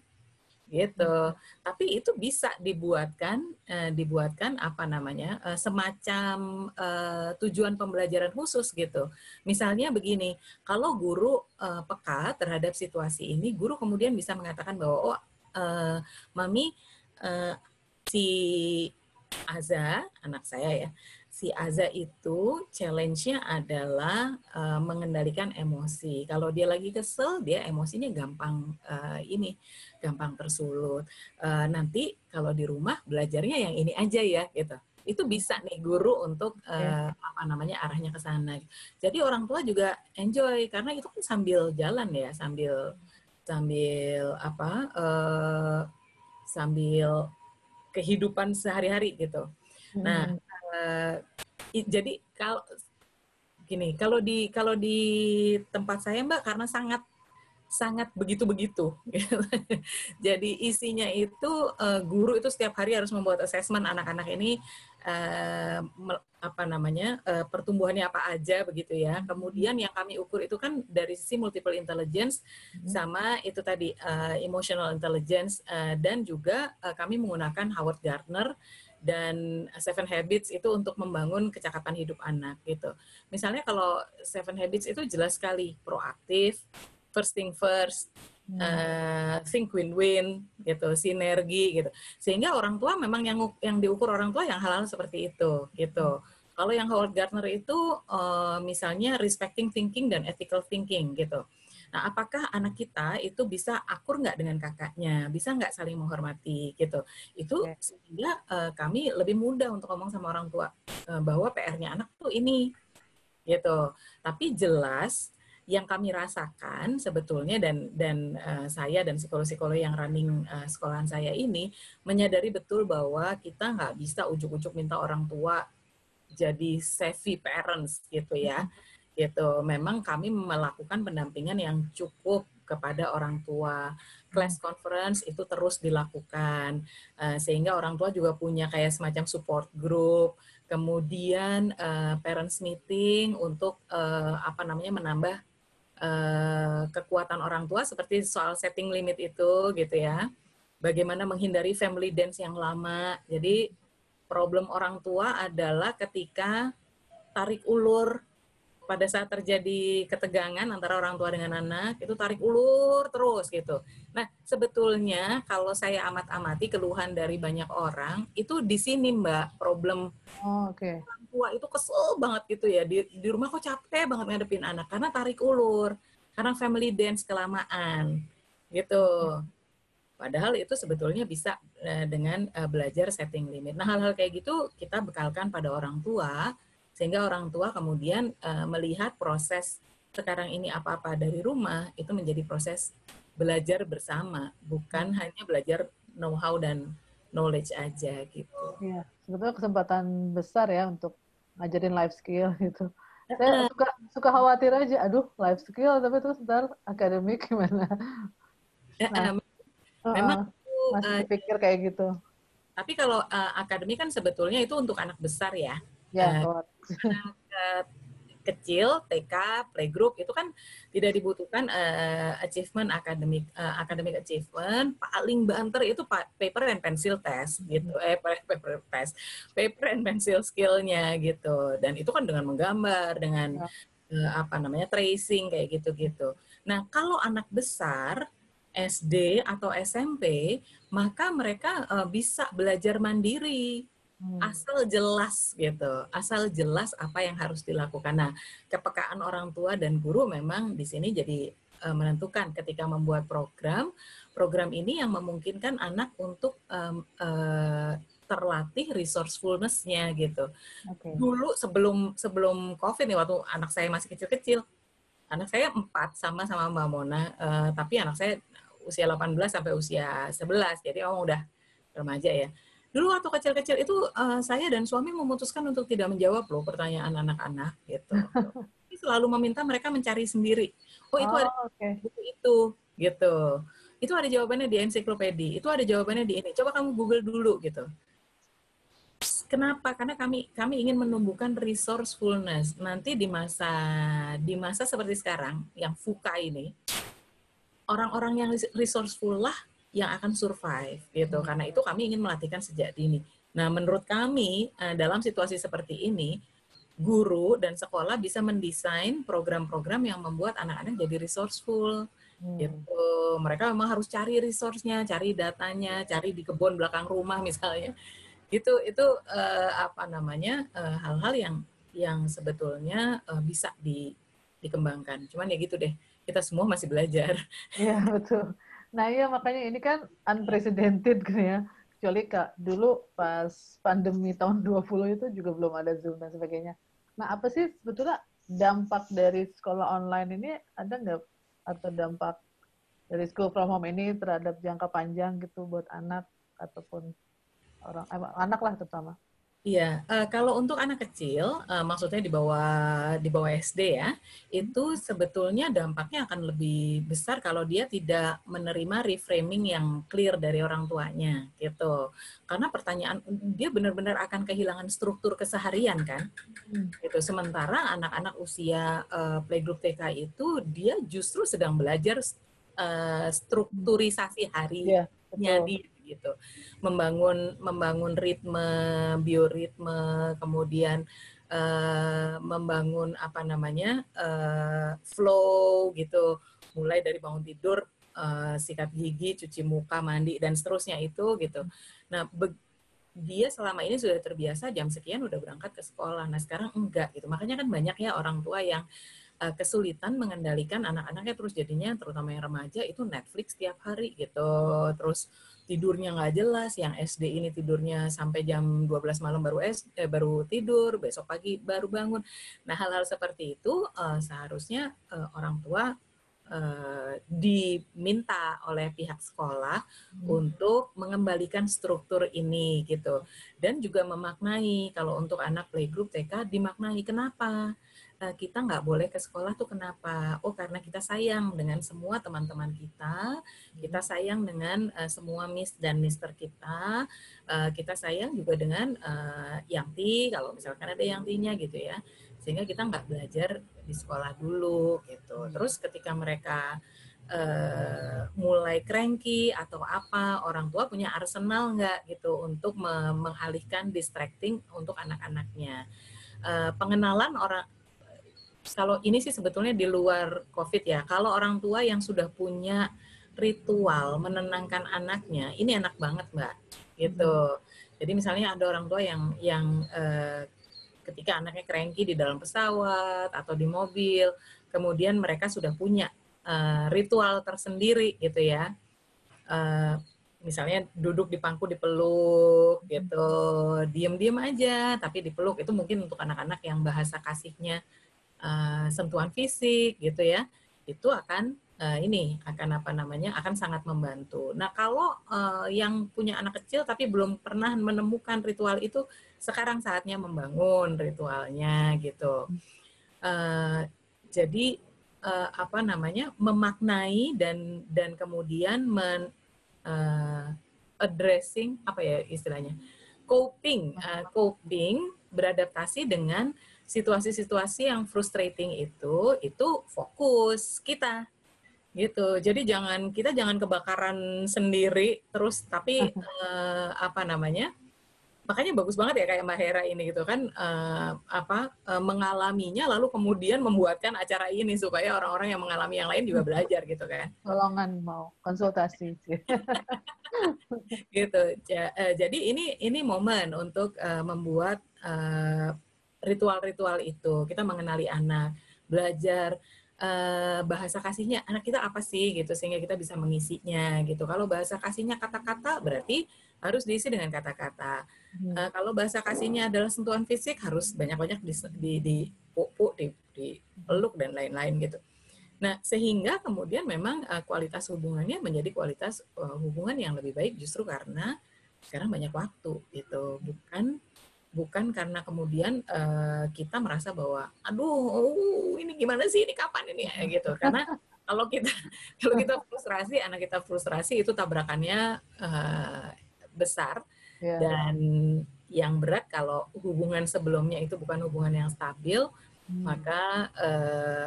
gitu. Tapi itu bisa dibuatkan eh, dibuatkan apa namanya eh, semacam eh, tujuan pembelajaran khusus gitu. Misalnya begini, kalau guru peka terhadap situasi ini, guru kemudian bisa mengatakan bahwa oh mami si Aza anak saya ya si Aza itu challenge-nya adalah uh, mengendalikan emosi. Kalau dia lagi kesel, dia emosinya gampang uh, ini, gampang tersulut. Uh, nanti kalau di rumah belajarnya yang ini aja ya, gitu. Itu bisa nih guru untuk uh, apa namanya arahnya ke sana. Jadi orang tua juga enjoy karena itu kan sambil jalan ya, sambil sambil apa uh, sambil kehidupan sehari-hari gitu. Nah, hmm uh, jadi kalau gini kalau di kalau di tempat saya mbak karena sangat sangat begitu begitu jadi isinya itu eh, guru itu setiap hari harus membuat asesmen anak-anak ini eh, apa namanya pertumbuhannya apa aja begitu ya kemudian yang kami ukur itu kan dari sisi multiple intelligence hmm. sama itu tadi emotional intelligence dan juga kami menggunakan Howard Gardner dan Seven Habits itu untuk membangun kecakapan hidup anak gitu. Misalnya kalau Seven Habits itu jelas sekali proaktif, first thing first, hmm. uh, think win-win gitu, sinergi gitu. Sehingga orang tua memang yang yang diukur orang tua yang halal seperti itu gitu. Kalau yang Howard Gardner itu uh, misalnya respecting thinking dan ethical thinking gitu. Nah, apakah anak kita itu bisa akur nggak dengan kakaknya, bisa nggak saling menghormati gitu? Itu okay. sehingga uh, kami lebih mudah untuk ngomong sama orang tua uh, bahwa PR-nya anak tuh ini gitu. Tapi jelas yang kami rasakan sebetulnya dan dan uh, saya dan psikolog-psikolog yang running uh, sekolahan saya ini menyadari betul bahwa kita nggak bisa ujuk-ujuk minta orang tua jadi savvy parents gitu ya. Mm -hmm gitu. Memang kami melakukan pendampingan yang cukup kepada orang tua. Class conference itu terus dilakukan eh, sehingga orang tua juga punya kayak semacam support group. Kemudian eh, parents meeting untuk eh, apa namanya menambah kekuatan orang tua seperti soal setting limit itu gitu ya. Bagaimana menghindari family dance yang lama. Jadi problem orang tua adalah ketika tarik ulur pada saat terjadi ketegangan antara orang tua dengan anak itu tarik ulur terus gitu. Nah, sebetulnya kalau saya amat-amati keluhan dari banyak orang itu di sini Mbak problem oh, okay. orang tua itu kesel banget gitu ya di, di rumah kok capek banget ngadepin anak karena tarik ulur karena family dance kelamaan gitu. Padahal itu sebetulnya bisa eh, dengan eh, belajar setting limit. Nah, hal-hal kayak gitu kita bekalkan pada orang tua sehingga orang tua kemudian uh, melihat proses sekarang ini apa-apa dari rumah itu menjadi proses belajar bersama, bukan hmm. hanya belajar know-how dan knowledge aja gitu. Iya, sebetulnya kesempatan besar ya untuk ngajarin life skill gitu. Saya suka suka khawatir aja, aduh life skill tapi terus ntar akademik gimana? Nah, uh, memang uh, masih eh, pikir kayak gitu. Tapi kalau uh, akademik kan sebetulnya itu untuk anak besar ya. Ya, uh, kecil TK playgroup itu kan tidak dibutuhkan uh, achievement akademik uh, eh, academic achievement paling banter itu paper and pencil test gitu eh paper test paper and pencil skillnya gitu dan itu kan dengan menggambar dengan ya. uh, apa namanya tracing kayak gitu-gitu nah kalau anak besar SD atau SMP maka mereka uh, bisa belajar mandiri Hmm. asal jelas gitu, asal jelas apa yang harus dilakukan. Nah, kepekaan orang tua dan guru memang di sini jadi e, menentukan ketika membuat program. Program ini yang memungkinkan anak untuk e, e, terlatih resourcefulness-nya gitu. Okay. Dulu sebelum sebelum COVID nih waktu anak saya masih kecil-kecil, anak saya empat sama sama Mbak Mona, uh, tapi anak saya usia 18 sampai usia 11, jadi oh udah remaja ya dulu waktu kecil-kecil itu uh, saya dan suami memutuskan untuk tidak menjawab loh pertanyaan anak-anak gitu. selalu meminta mereka mencari sendiri. Oh, itu oh, ada okay. buku itu gitu. Itu ada jawabannya di ensiklopedia, itu ada jawabannya di ini. Coba kamu Google dulu gitu. Kenapa? Karena kami kami ingin menumbuhkan resourcefulness. Nanti di masa di masa seperti sekarang yang fuka ini orang-orang yang resourceful lah yang akan survive gitu hmm. karena itu kami ingin melatihkan sejak dini. Nah, menurut kami eh, dalam situasi seperti ini guru dan sekolah bisa mendesain program-program yang membuat anak-anak jadi resourceful. Hmm. Gitu. Mereka memang harus cari resource-nya, cari datanya, cari di kebun belakang rumah misalnya. Itu itu uh, apa namanya? Eh, hal-hal uh, yang yang sebetulnya uh, bisa di dikembangkan. Cuman ya gitu deh. Kita semua masih belajar. Iya, betul. Nah iya makanya ini kan unprecedented gitu ya. Kecuali kak dulu pas pandemi tahun 20 itu juga belum ada Zoom dan sebagainya. Nah apa sih sebetulnya dampak dari sekolah online ini ada nggak atau dampak dari school from home ini terhadap jangka panjang gitu buat anak ataupun orang eh, anak lah terutama? Iya, uh, kalau untuk anak kecil, uh, maksudnya di bawah di bawah SD ya, itu hmm. sebetulnya dampaknya akan lebih besar kalau dia tidak menerima reframing yang clear dari orang tuanya, gitu. Karena pertanyaan dia benar-benar akan kehilangan struktur keseharian kan, hmm. gitu. Sementara anak-anak usia uh, playgroup TK itu dia justru sedang belajar uh, strukturisasi iya, harinya yeah, dia gitu membangun membangun ritme bioritme kemudian uh, membangun apa namanya uh, flow gitu mulai dari bangun tidur uh, sikat gigi cuci muka mandi dan seterusnya itu gitu nah dia selama ini sudah terbiasa jam sekian udah berangkat ke sekolah nah sekarang enggak gitu makanya kan banyak ya orang tua yang kesulitan mengendalikan anak-anaknya terus jadinya terutama yang remaja itu Netflix tiap hari gitu terus tidurnya nggak jelas, yang SD ini tidurnya sampai jam 12 malam baru es, eh, baru tidur, besok pagi baru bangun. Nah, hal-hal seperti itu uh, seharusnya uh, orang tua uh, diminta oleh pihak sekolah hmm. untuk mengembalikan struktur ini gitu. Dan juga memaknai kalau untuk anak playgroup TK dimaknai kenapa? Eh, kita nggak boleh ke sekolah tuh kenapa? Oh karena kita sayang dengan semua teman-teman kita, kita hmm. sayang dengan uh, semua miss dan mister kita, uh, kita sayang juga dengan uh, yangti kalau misalkan ada yangtinya gitu ya, sehingga kita nggak belajar di sekolah dulu gitu. Hmm. Terus ketika mereka Uh, mulai cranky atau apa orang tua punya arsenal nggak gitu untuk mengalihkan distracting untuk anak-anaknya uh, pengenalan orang kalau ini sih sebetulnya di luar COVID ya. Kalau orang tua yang sudah punya ritual menenangkan anaknya, ini enak banget mbak, gitu. Hmm. Jadi misalnya ada orang tua yang yang eh, ketika anaknya cranky di dalam pesawat atau di mobil, kemudian mereka sudah punya eh, ritual tersendiri, gitu ya. Eh, misalnya duduk di pangku dipeluk gitu, diem-diem aja tapi dipeluk itu mungkin untuk anak-anak yang bahasa kasihnya uh, sentuhan fisik gitu ya itu akan uh, ini akan apa namanya akan sangat membantu. Nah kalau uh, yang punya anak kecil tapi belum pernah menemukan ritual itu sekarang saatnya membangun ritualnya gitu. Uh, jadi uh, apa namanya memaknai dan dan kemudian men uh, addressing apa ya istilahnya coping uh, coping beradaptasi dengan situasi-situasi yang frustrating itu itu fokus kita gitu jadi jangan kita jangan kebakaran sendiri terus tapi uh, apa namanya makanya bagus banget ya kayak Mbak Hera ini gitu kan uh, apa uh, mengalaminya lalu kemudian membuatkan acara ini supaya orang-orang yang mengalami yang lain juga belajar gitu kan tolongan mau konsultasi gitu ja, uh, jadi ini ini momen untuk uh, membuat uh, ritual-ritual itu kita mengenali anak belajar uh, bahasa kasihnya anak kita apa sih gitu sehingga kita bisa mengisinya gitu kalau bahasa kasihnya kata-kata berarti harus diisi dengan kata-kata hmm. uh, kalau bahasa kasihnya adalah sentuhan fisik harus banyak-banyak di di di pupuk di, di peluk dan lain-lain gitu nah sehingga kemudian memang uh, kualitas hubungannya menjadi kualitas uh, hubungan yang lebih baik justru karena sekarang banyak waktu gitu bukan bukan karena kemudian uh, kita merasa bahwa aduh uh, ini gimana sih ini kapan ini ya gitu karena kalau kita kalau kita frustrasi anak kita frustrasi itu tabrakannya uh, besar yeah. dan yang berat kalau hubungan sebelumnya itu bukan hubungan yang stabil hmm. maka uh,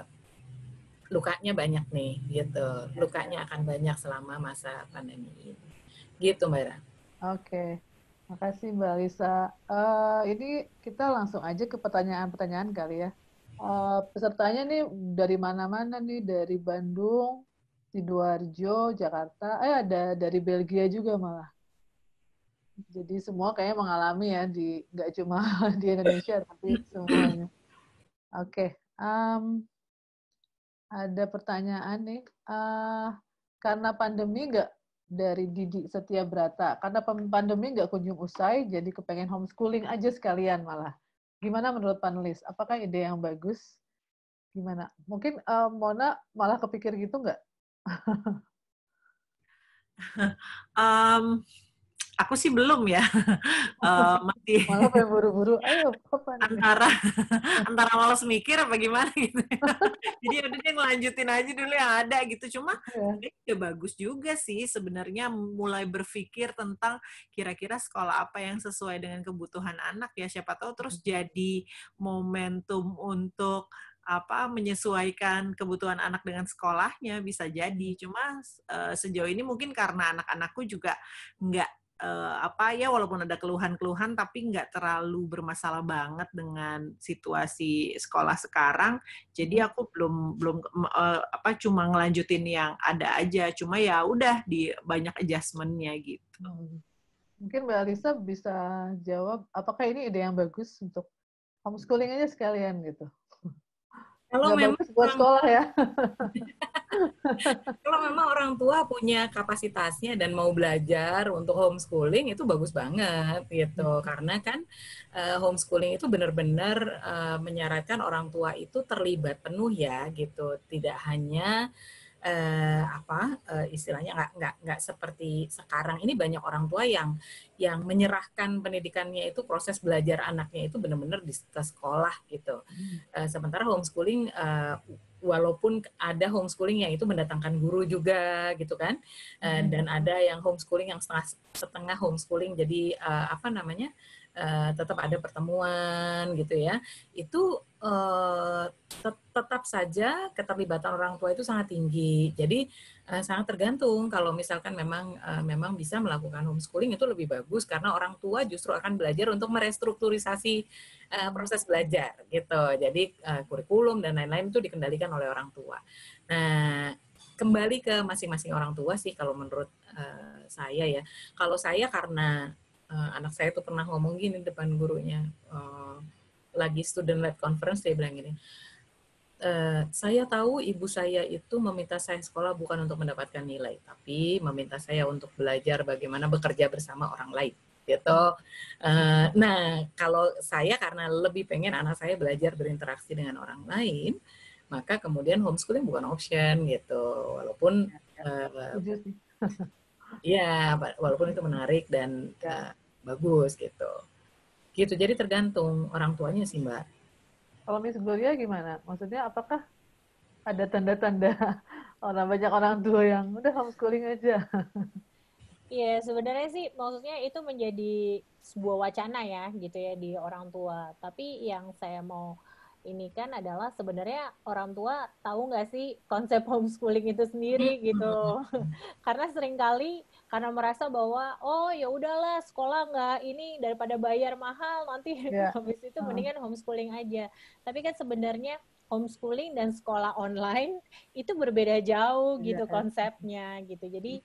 lukanya banyak nih gitu lukanya akan banyak selama masa pandemi ini gitu mbak Ira. Oke. Okay. Makasih Mbak Lisa. Uh, ini kita langsung aja ke pertanyaan-pertanyaan kali ya. Uh, pesertanya nih dari mana-mana nih, dari Bandung, Sidoarjo, Jakarta, eh ada dari Belgia juga malah. Jadi semua kayaknya mengalami ya di nggak cuma di Indonesia tapi semuanya. Oke, okay. um, ada pertanyaan nih. Uh, karena pandemi nggak dari Didi Setia Brata. Karena pandemi nggak kunjung usai, jadi kepengen homeschooling aja sekalian malah. Gimana menurut panelis? Apakah ide yang bagus? Gimana? Mungkin uh, Mona malah kepikir gitu nggak? um, aku sih belum ya uh, masih buru-buru ayo kapan antara antara malas mikir apa gimana gitu ya. jadi udah deh ngelanjutin aja dulu yang ada gitu cuma ya. ya bagus juga sih sebenarnya mulai berpikir tentang kira-kira sekolah apa yang sesuai dengan kebutuhan anak ya siapa tahu terus hmm. jadi momentum untuk apa menyesuaikan kebutuhan anak dengan sekolahnya bisa jadi cuma uh, sejauh ini mungkin karena anak-anakku juga nggak uh, apa ya walaupun ada keluhan-keluhan tapi nggak terlalu bermasalah banget dengan situasi sekolah sekarang jadi hmm. aku belum belum uh, apa cuma ngelanjutin yang ada aja cuma ya udah di banyak adjustmentnya gitu oh. mungkin mbak Alisa bisa jawab apakah ini ide yang bagus untuk homeschooling aja sekalian gitu kalau memang bagus buat sekolah ya Kalau memang orang tua punya kapasitasnya dan mau belajar untuk homeschooling itu bagus banget gitu. Hmm. Karena kan uh, homeschooling itu benar-benar uh, menyarankan orang tua itu terlibat penuh ya gitu. Tidak hanya uh, apa uh, istilahnya nggak nggak nggak seperti sekarang ini banyak orang tua yang yang menyerahkan pendidikannya itu proses belajar anaknya itu benar-benar di sekolah gitu. uh, sementara homeschooling uh, walaupun ada homeschooling yang itu mendatangkan guru juga gitu kan hmm. dan ada yang homeschooling yang setengah setengah homeschooling jadi apa namanya uh, tetap ada pertemuan gitu ya itu uh, tetap saja keterlibatan orang tua itu sangat tinggi jadi uh, sangat tergantung kalau misalkan memang uh, memang bisa melakukan homeschooling itu lebih bagus karena orang tua justru akan belajar untuk merestrukturisasi uh, proses belajar gitu jadi uh, kurikulum dan lain-lain itu dikendalikan oleh orang tua nah kembali ke masing-masing orang tua sih kalau menurut uh, saya ya. Kalau saya karena Eh, anak saya itu pernah ngomong gini depan gurunya uh, lagi student led conference dia bilang gini Uh, saya tahu ibu saya itu meminta saya sekolah bukan untuk mendapatkan nilai, tapi meminta saya untuk belajar bagaimana bekerja bersama orang lain gitu. Uh, nah, kalau saya karena lebih pengen anak saya belajar berinteraksi dengan orang lain, maka kemudian homeschooling bukan option gitu. Walaupun uh, Iya, walaupun itu menarik dan ya. uh, bagus gitu. Gitu, jadi tergantung orang tuanya sih Mbak. Kalau Miss Gloria gimana? Maksudnya apakah ada tanda-tanda orang banyak orang tua yang udah homeschooling aja? Iya, sebenarnya sih maksudnya itu menjadi sebuah wacana ya gitu ya di orang tua. Tapi yang saya mau ini kan adalah sebenarnya orang tua tahu nggak sih konsep homeschooling itu sendiri gitu karena seringkali karena merasa bahwa oh ya udahlah sekolah nggak ini daripada bayar mahal nanti yeah. habis itu mendingan homeschooling aja tapi kan sebenarnya homeschooling dan sekolah online itu berbeda jauh iya, gitu yeah. konsepnya gitu jadi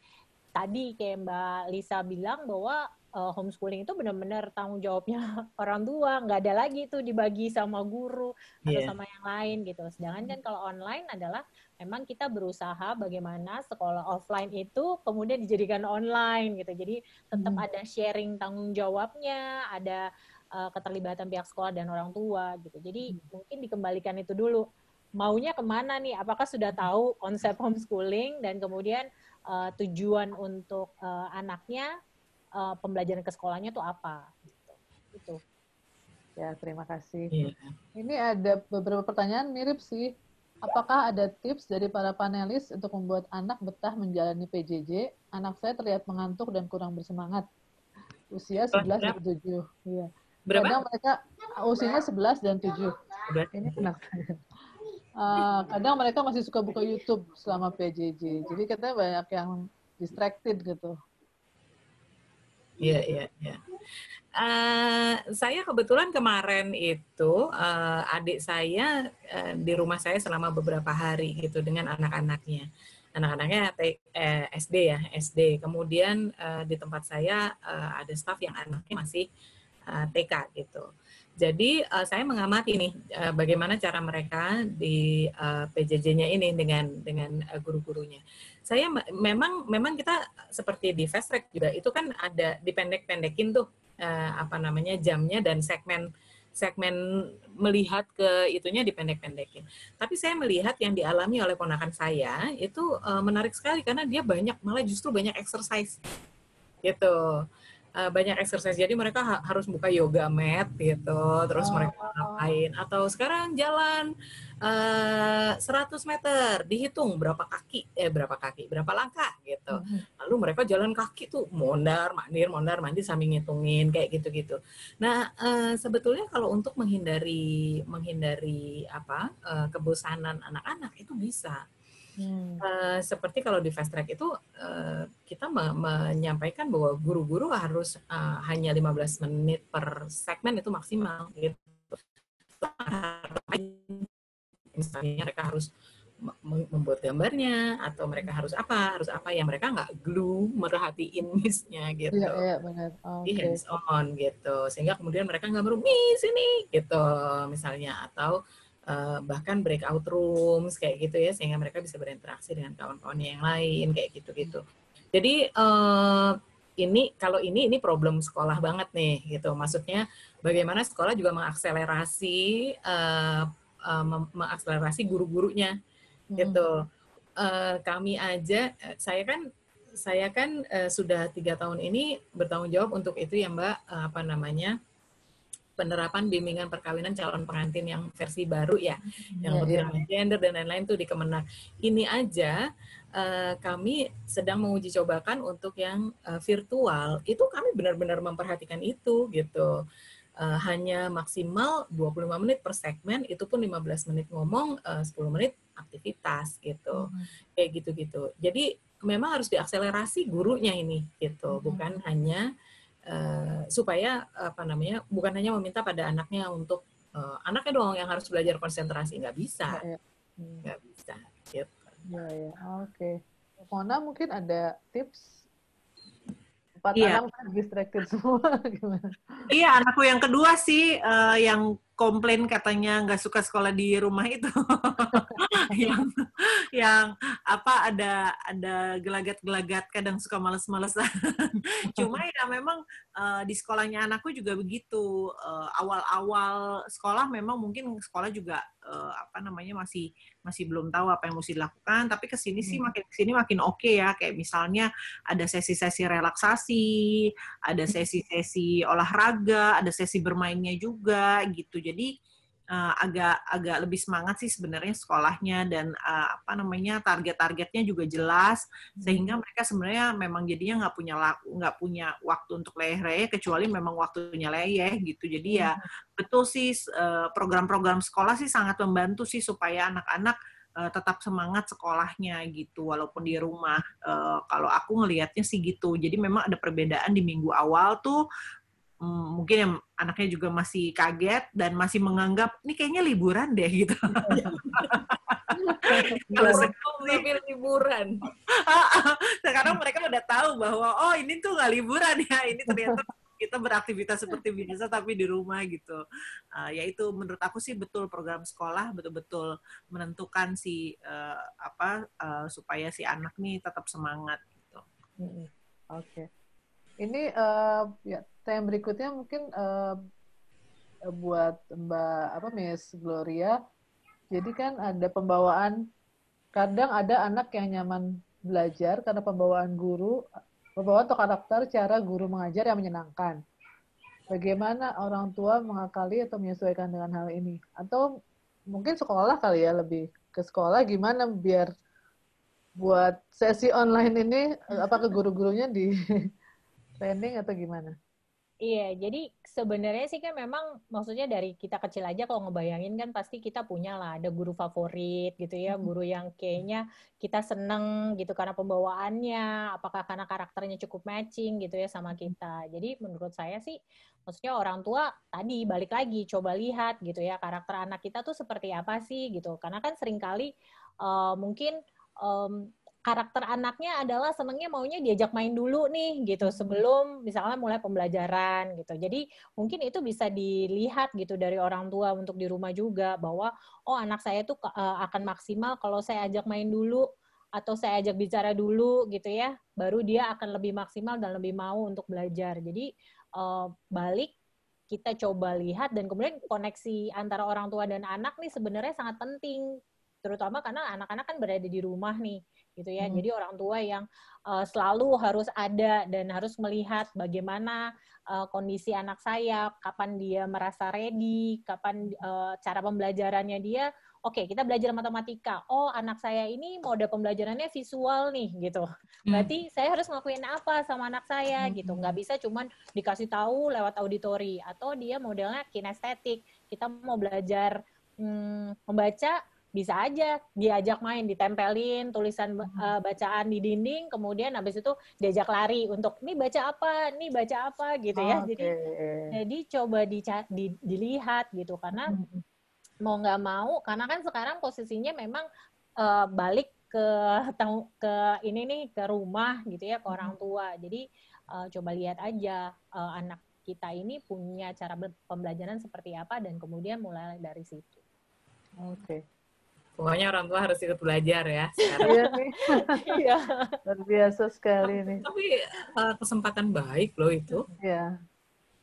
tadi kayak Mbak Lisa bilang bahwa uh, homeschooling itu benar-benar tanggung jawabnya orang tua nggak ada lagi itu dibagi sama guru yeah. atau iya. sama yang lain gitu sedangkan kan kalau online adalah memang kita berusaha bagaimana sekolah offline itu kemudian dijadikan online gitu jadi tetap hmm. ada sharing tanggung jawabnya ada uh, keterlibatan pihak sekolah dan orang tua gitu jadi hmm. mungkin dikembalikan itu dulu maunya kemana nih apakah sudah tahu konsep homeschooling dan kemudian uh, tujuan untuk uh, anaknya uh, pembelajaran ke sekolahnya tuh apa gitu. Itu. Ya, terima kasih. Yeah. Ini ada beberapa pertanyaan mirip sih. Apakah ada tips dari para panelis untuk membuat anak betah menjalani PJJ? Anak saya terlihat mengantuk dan kurang bersemangat. Usia 11 dan 7. Iya. Kadang mereka usianya 11 dan 7. Berapa? Ini kenapa? Uh, eh, kadang mereka masih suka buka YouTube selama PJJ. Jadi katanya banyak yang distracted gitu. Iya, gitu. iya, iya, iya. Uh, saya kebetulan kemarin itu uh, adik saya uh, di rumah saya selama beberapa hari gitu dengan anak-anaknya. Anak-anaknya eh, SD ya, SD. Kemudian uh, di tempat saya uh, ada staf yang anaknya masih uh, TK gitu. Jadi uh, saya mengamati nih uh, bagaimana cara mereka di uh, eh, PJJ-nya ini dengan dengan uh, guru-gurunya. Saya memang memang kita seperti di fast track juga itu kan ada dipendek-pendekin tuh uh, apa namanya jamnya dan segmen segmen melihat ke itunya dipendek-pendekin. Tapi saya melihat yang dialami oleh ponakan saya itu uh, menarik sekali karena dia banyak malah justru banyak exercise gitu uh, banyak exercise jadi mereka ha harus buka yoga mat gitu terus oh. mereka ngapain atau sekarang jalan uh, eh, 100 meter dihitung berapa kaki eh berapa kaki berapa langkah gitu hmm. lalu mereka jalan kaki tuh mondar mandir mondar mandir sambil ngitungin kayak gitu gitu nah uh, sebetulnya kalau untuk menghindari menghindari apa uh, kebosanan anak-anak itu bisa Hmm. Uh, seperti kalau di fast track itu uh, kita me menyampaikan bahwa guru-guru harus uh, hanya 15 menit per segmen itu maksimal gitu. Misalnya mereka harus membuat gambarnya atau mereka harus apa harus apa yang mereka nggak glue merhatiin missnya gitu yeah, yeah, benar. Oh, di iya, hands on gitu sehingga kemudian mereka nggak merumis ini gitu misalnya atau uh, bahkan breakout rooms kayak gitu ya sehingga mereka bisa berinteraksi dengan kawan-kawannya yang lain kayak gitu-gitu. Jadi uh, ini kalau ini ini problem sekolah banget nih gitu. Maksudnya bagaimana sekolah juga mengakselerasi uh, uh, mengakselerasi guru-gurunya hmm. gitu. Uh, kami aja saya kan saya kan uh, sudah tiga tahun ini bertanggung jawab untuk itu ya Mbak uh, apa namanya penerapan bimbingan perkawinan calon pengantin yang versi baru ya, hmm. yang yeah, ya, yeah. gender dan lain-lain tuh di Kemenak. Ini aja uh, kami sedang menguji cobakan untuk yang uh, virtual. Itu kami benar-benar memperhatikan itu gitu. Uh, hanya maksimal 25 menit per segmen, itu pun 15 menit ngomong, uh, 10 menit aktivitas gitu. Hmm. Kayak gitu-gitu. Jadi memang harus diakselerasi gurunya ini gitu, hmm. bukan hanya Eh, supaya apa namanya bukan hanya meminta pada anaknya untuk uh, anaknya doang yang harus belajar konsentrasi nggak bisa nggak ya. hmm. bisa gitu. Ya, ya. Oke. Okay. Mona mungkin ada tips empat iya. anak distracted semua gimana? Iya anakku yang kedua sih uh, yang komplain katanya nggak suka sekolah di rumah itu yang yang apa ada ada gelagat-gelagat kadang suka males-malesan. Cuma ya memang uh, di sekolahnya anakku juga begitu. Uh, awal-awal sekolah memang mungkin sekolah juga uh, apa namanya masih masih belum tahu apa yang mesti dilakukan, tapi kesini hmm. sih makin ke makin oke okay ya. Kayak misalnya ada sesi-sesi relaksasi, ada sesi-sesi olahraga, ada sesi bermainnya juga gitu. Jadi uh, agak agak lebih semangat sih sebenarnya sekolahnya dan uh, apa namanya target-targetnya juga jelas hmm. sehingga mereka sebenarnya memang jadinya nggak punya nggak punya waktu untuk leyeh kecuali memang waktunya leyeh gitu jadi ya hmm. betul sih program eh, program-program sekolah sih sangat membantu sih supaya anak-anak tetap semangat sekolahnya gitu walaupun di rumah uh, kalau aku ngelihatnya sih gitu jadi memang ada perbedaan di minggu awal tuh Hmm, mungkin yang anaknya juga masih kaget dan masih menganggap ini kayaknya liburan deh gitu. Kalau sekarang sih liburan. sekarang mereka udah tahu bahwa oh ini tuh nggak liburan ya, ini ternyata kita beraktivitas seperti biasa tapi di rumah gitu. Uh, itu menurut aku sih betul program sekolah betul-betul menentukan si uh, apa uh, supaya si anak nih tetap semangat gitu. Oke. Okay. Ini uh, ya, tema berikutnya mungkin uh, buat Mbak apa Miss Gloria. Jadi kan ada pembawaan kadang ada anak yang nyaman belajar karena pembawaan guru, pembawaan atau karakter cara guru mengajar yang menyenangkan. Bagaimana orang tua mengakali atau menyesuaikan dengan hal ini? Atau mungkin sekolah kali ya lebih ke sekolah gimana biar buat sesi online ini apa ke guru-gurunya di planning atau gimana? Iya, jadi sebenarnya sih kan memang maksudnya dari kita kecil aja kalau ngebayangin kan pasti kita punya lah ada guru favorit gitu ya, hmm. guru yang kayaknya kita seneng gitu karena pembawaannya, apakah karena karakternya cukup matching gitu ya sama kita. Jadi menurut saya sih maksudnya orang tua tadi balik lagi coba lihat gitu ya karakter anak kita tuh seperti apa sih gitu. Karena kan seringkali uh, mungkin um, karakter anaknya adalah senangnya maunya diajak main dulu nih gitu sebelum misalnya mulai pembelajaran gitu. Jadi mungkin itu bisa dilihat gitu dari orang tua untuk di rumah juga bahwa oh anak saya itu eh, akan maksimal kalau saya ajak main dulu atau saya ajak bicara dulu gitu ya, baru dia akan lebih maksimal dan lebih mau untuk belajar. Jadi eh, balik kita coba lihat dan kemudian koneksi antara orang tua dan anak nih sebenarnya sangat penting terutama karena anak-anak kan berada di rumah nih gitu ya. Hmm. Jadi orang tua yang uh, selalu harus ada dan harus melihat bagaimana uh, kondisi anak saya, kapan dia merasa ready, kapan uh, cara pembelajarannya dia. Oke, okay, kita belajar matematika. Oh, anak saya ini mode pembelajarannya visual nih, gitu. Hmm. Berarti hmm. saya harus ngelakuin apa sama anak saya, hmm. gitu. Nggak bisa cuman dikasih tahu lewat auditori atau dia modelnya kinestetik. Kita mau belajar hmm, membaca bisa aja diajak main, ditempelin tulisan uh, bacaan di dinding, kemudian habis itu diajak lari untuk nih baca apa, nih baca apa gitu ya. Okay. Jadi jadi coba di, di, dilihat gitu karena hmm. mau nggak mau karena kan sekarang posisinya memang uh, balik ke ke ini nih ke rumah gitu ya ke hmm. orang tua. Jadi uh, coba lihat aja uh, anak kita ini punya cara pembelajaran seperti apa dan kemudian mulai dari situ. Oke. Okay. Pokoknya orang tua harus ikut belajar ya. Iya nih. Iya. Luar biasa sekali tapi, nih. Tapi uh, kesempatan baik loh itu. Iya.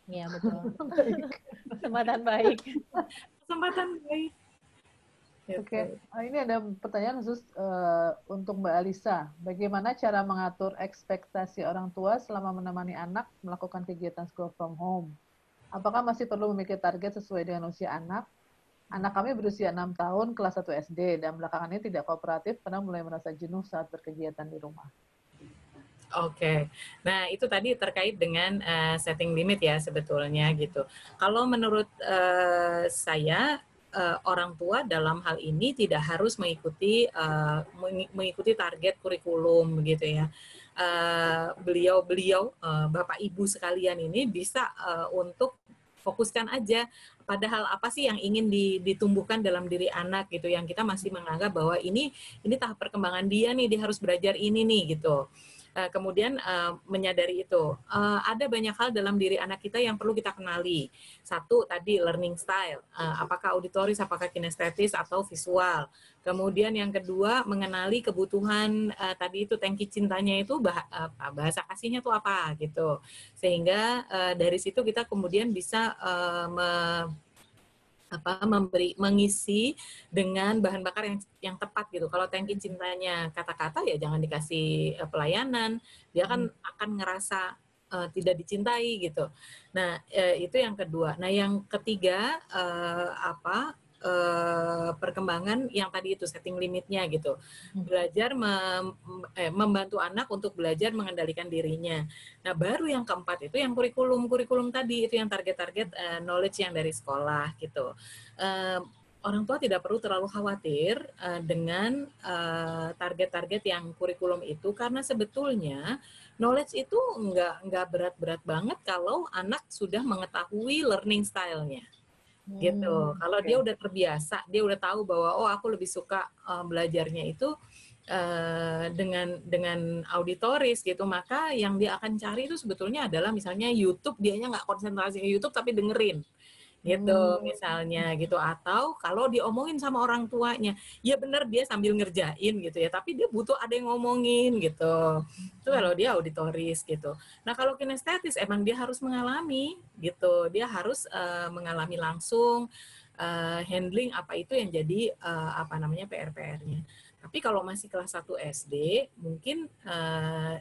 Iya betul. kesempatan baik. kesempatan baik. Oke, gitu. okay. Oh, ini ada pertanyaan khusus uh, untuk Mbak Alisa. Bagaimana cara mengatur ekspektasi orang tua selama menemani anak melakukan kegiatan school from home? Apakah masih perlu memiliki target sesuai dengan usia anak? Anak kami berusia 6 tahun, kelas 1 SD, dan belakangan ini tidak kooperatif karena mulai merasa jenuh saat berkegiatan di rumah. Oke, okay. nah itu tadi terkait dengan uh, setting limit ya sebetulnya gitu. Kalau menurut uh, saya uh, orang tua dalam hal ini tidak harus mengikuti uh, mengikuti target kurikulum gitu ya. Beliau-beliau uh, uh, bapak ibu sekalian ini bisa uh, untuk fokuskan aja padahal apa sih yang ingin ditumbuhkan dalam diri anak gitu yang kita masih menganggap bahwa ini ini tahap perkembangan dia nih dia harus belajar ini nih gitu Eh, kemudian uh, menyadari itu. Uh, ada banyak hal dalam diri anak kita yang perlu kita kenali. Satu tadi learning style, uh, apakah auditoris, apakah kinestetis atau visual. Kemudian yang kedua mengenali kebutuhan uh, tadi itu tangki cintanya itu bah uh, bahasa kasihnya tuh apa gitu. Sehingga uh, dari situ kita kemudian bisa uh, apa memberi mengisi dengan bahan bakar yang yang tepat gitu. Kalau tanki cintanya kata-kata ya jangan dikasih eh, pelayanan, dia kan hmm. akan ngerasa uh, tidak dicintai gitu. Nah, uh, itu yang kedua. Nah, yang ketiga uh, apa Eh, perkembangan yang tadi itu setting limitnya gitu. Hmm. Belajar mem, eh, membantu anak untuk belajar mengendalikan dirinya. Nah, baru yang keempat itu yang kurikulum-kurikulum tadi itu yang target-target uh, knowledge yang dari sekolah gitu. Uh, orang tua tidak perlu terlalu khawatir uh, dengan target-target uh, yang kurikulum itu karena sebetulnya knowledge itu nggak nggak berat-berat banget kalau anak sudah mengetahui learning style-nya. Gitu. hmm. gitu. Kalau okay. dia udah terbiasa, dia udah tahu bahwa oh aku lebih suka uh, belajarnya itu uh, dengan dengan auditoris gitu, maka yang dia akan cari itu sebetulnya adalah misalnya YouTube dia nya nggak konsentrasi ke YouTube tapi dengerin gitu hmm. misalnya gitu atau kalau diomongin sama orang tuanya ya benar dia sambil ngerjain gitu ya tapi dia butuh ada yang ngomongin gitu itu kalau dia auditoris gitu nah kalau kinestetis emang dia harus mengalami gitu dia harus uh, mengalami langsung uh, handling apa itu yang jadi uh, apa namanya PR-PR-nya tapi kalau masih kelas 1 SD mungkin uh,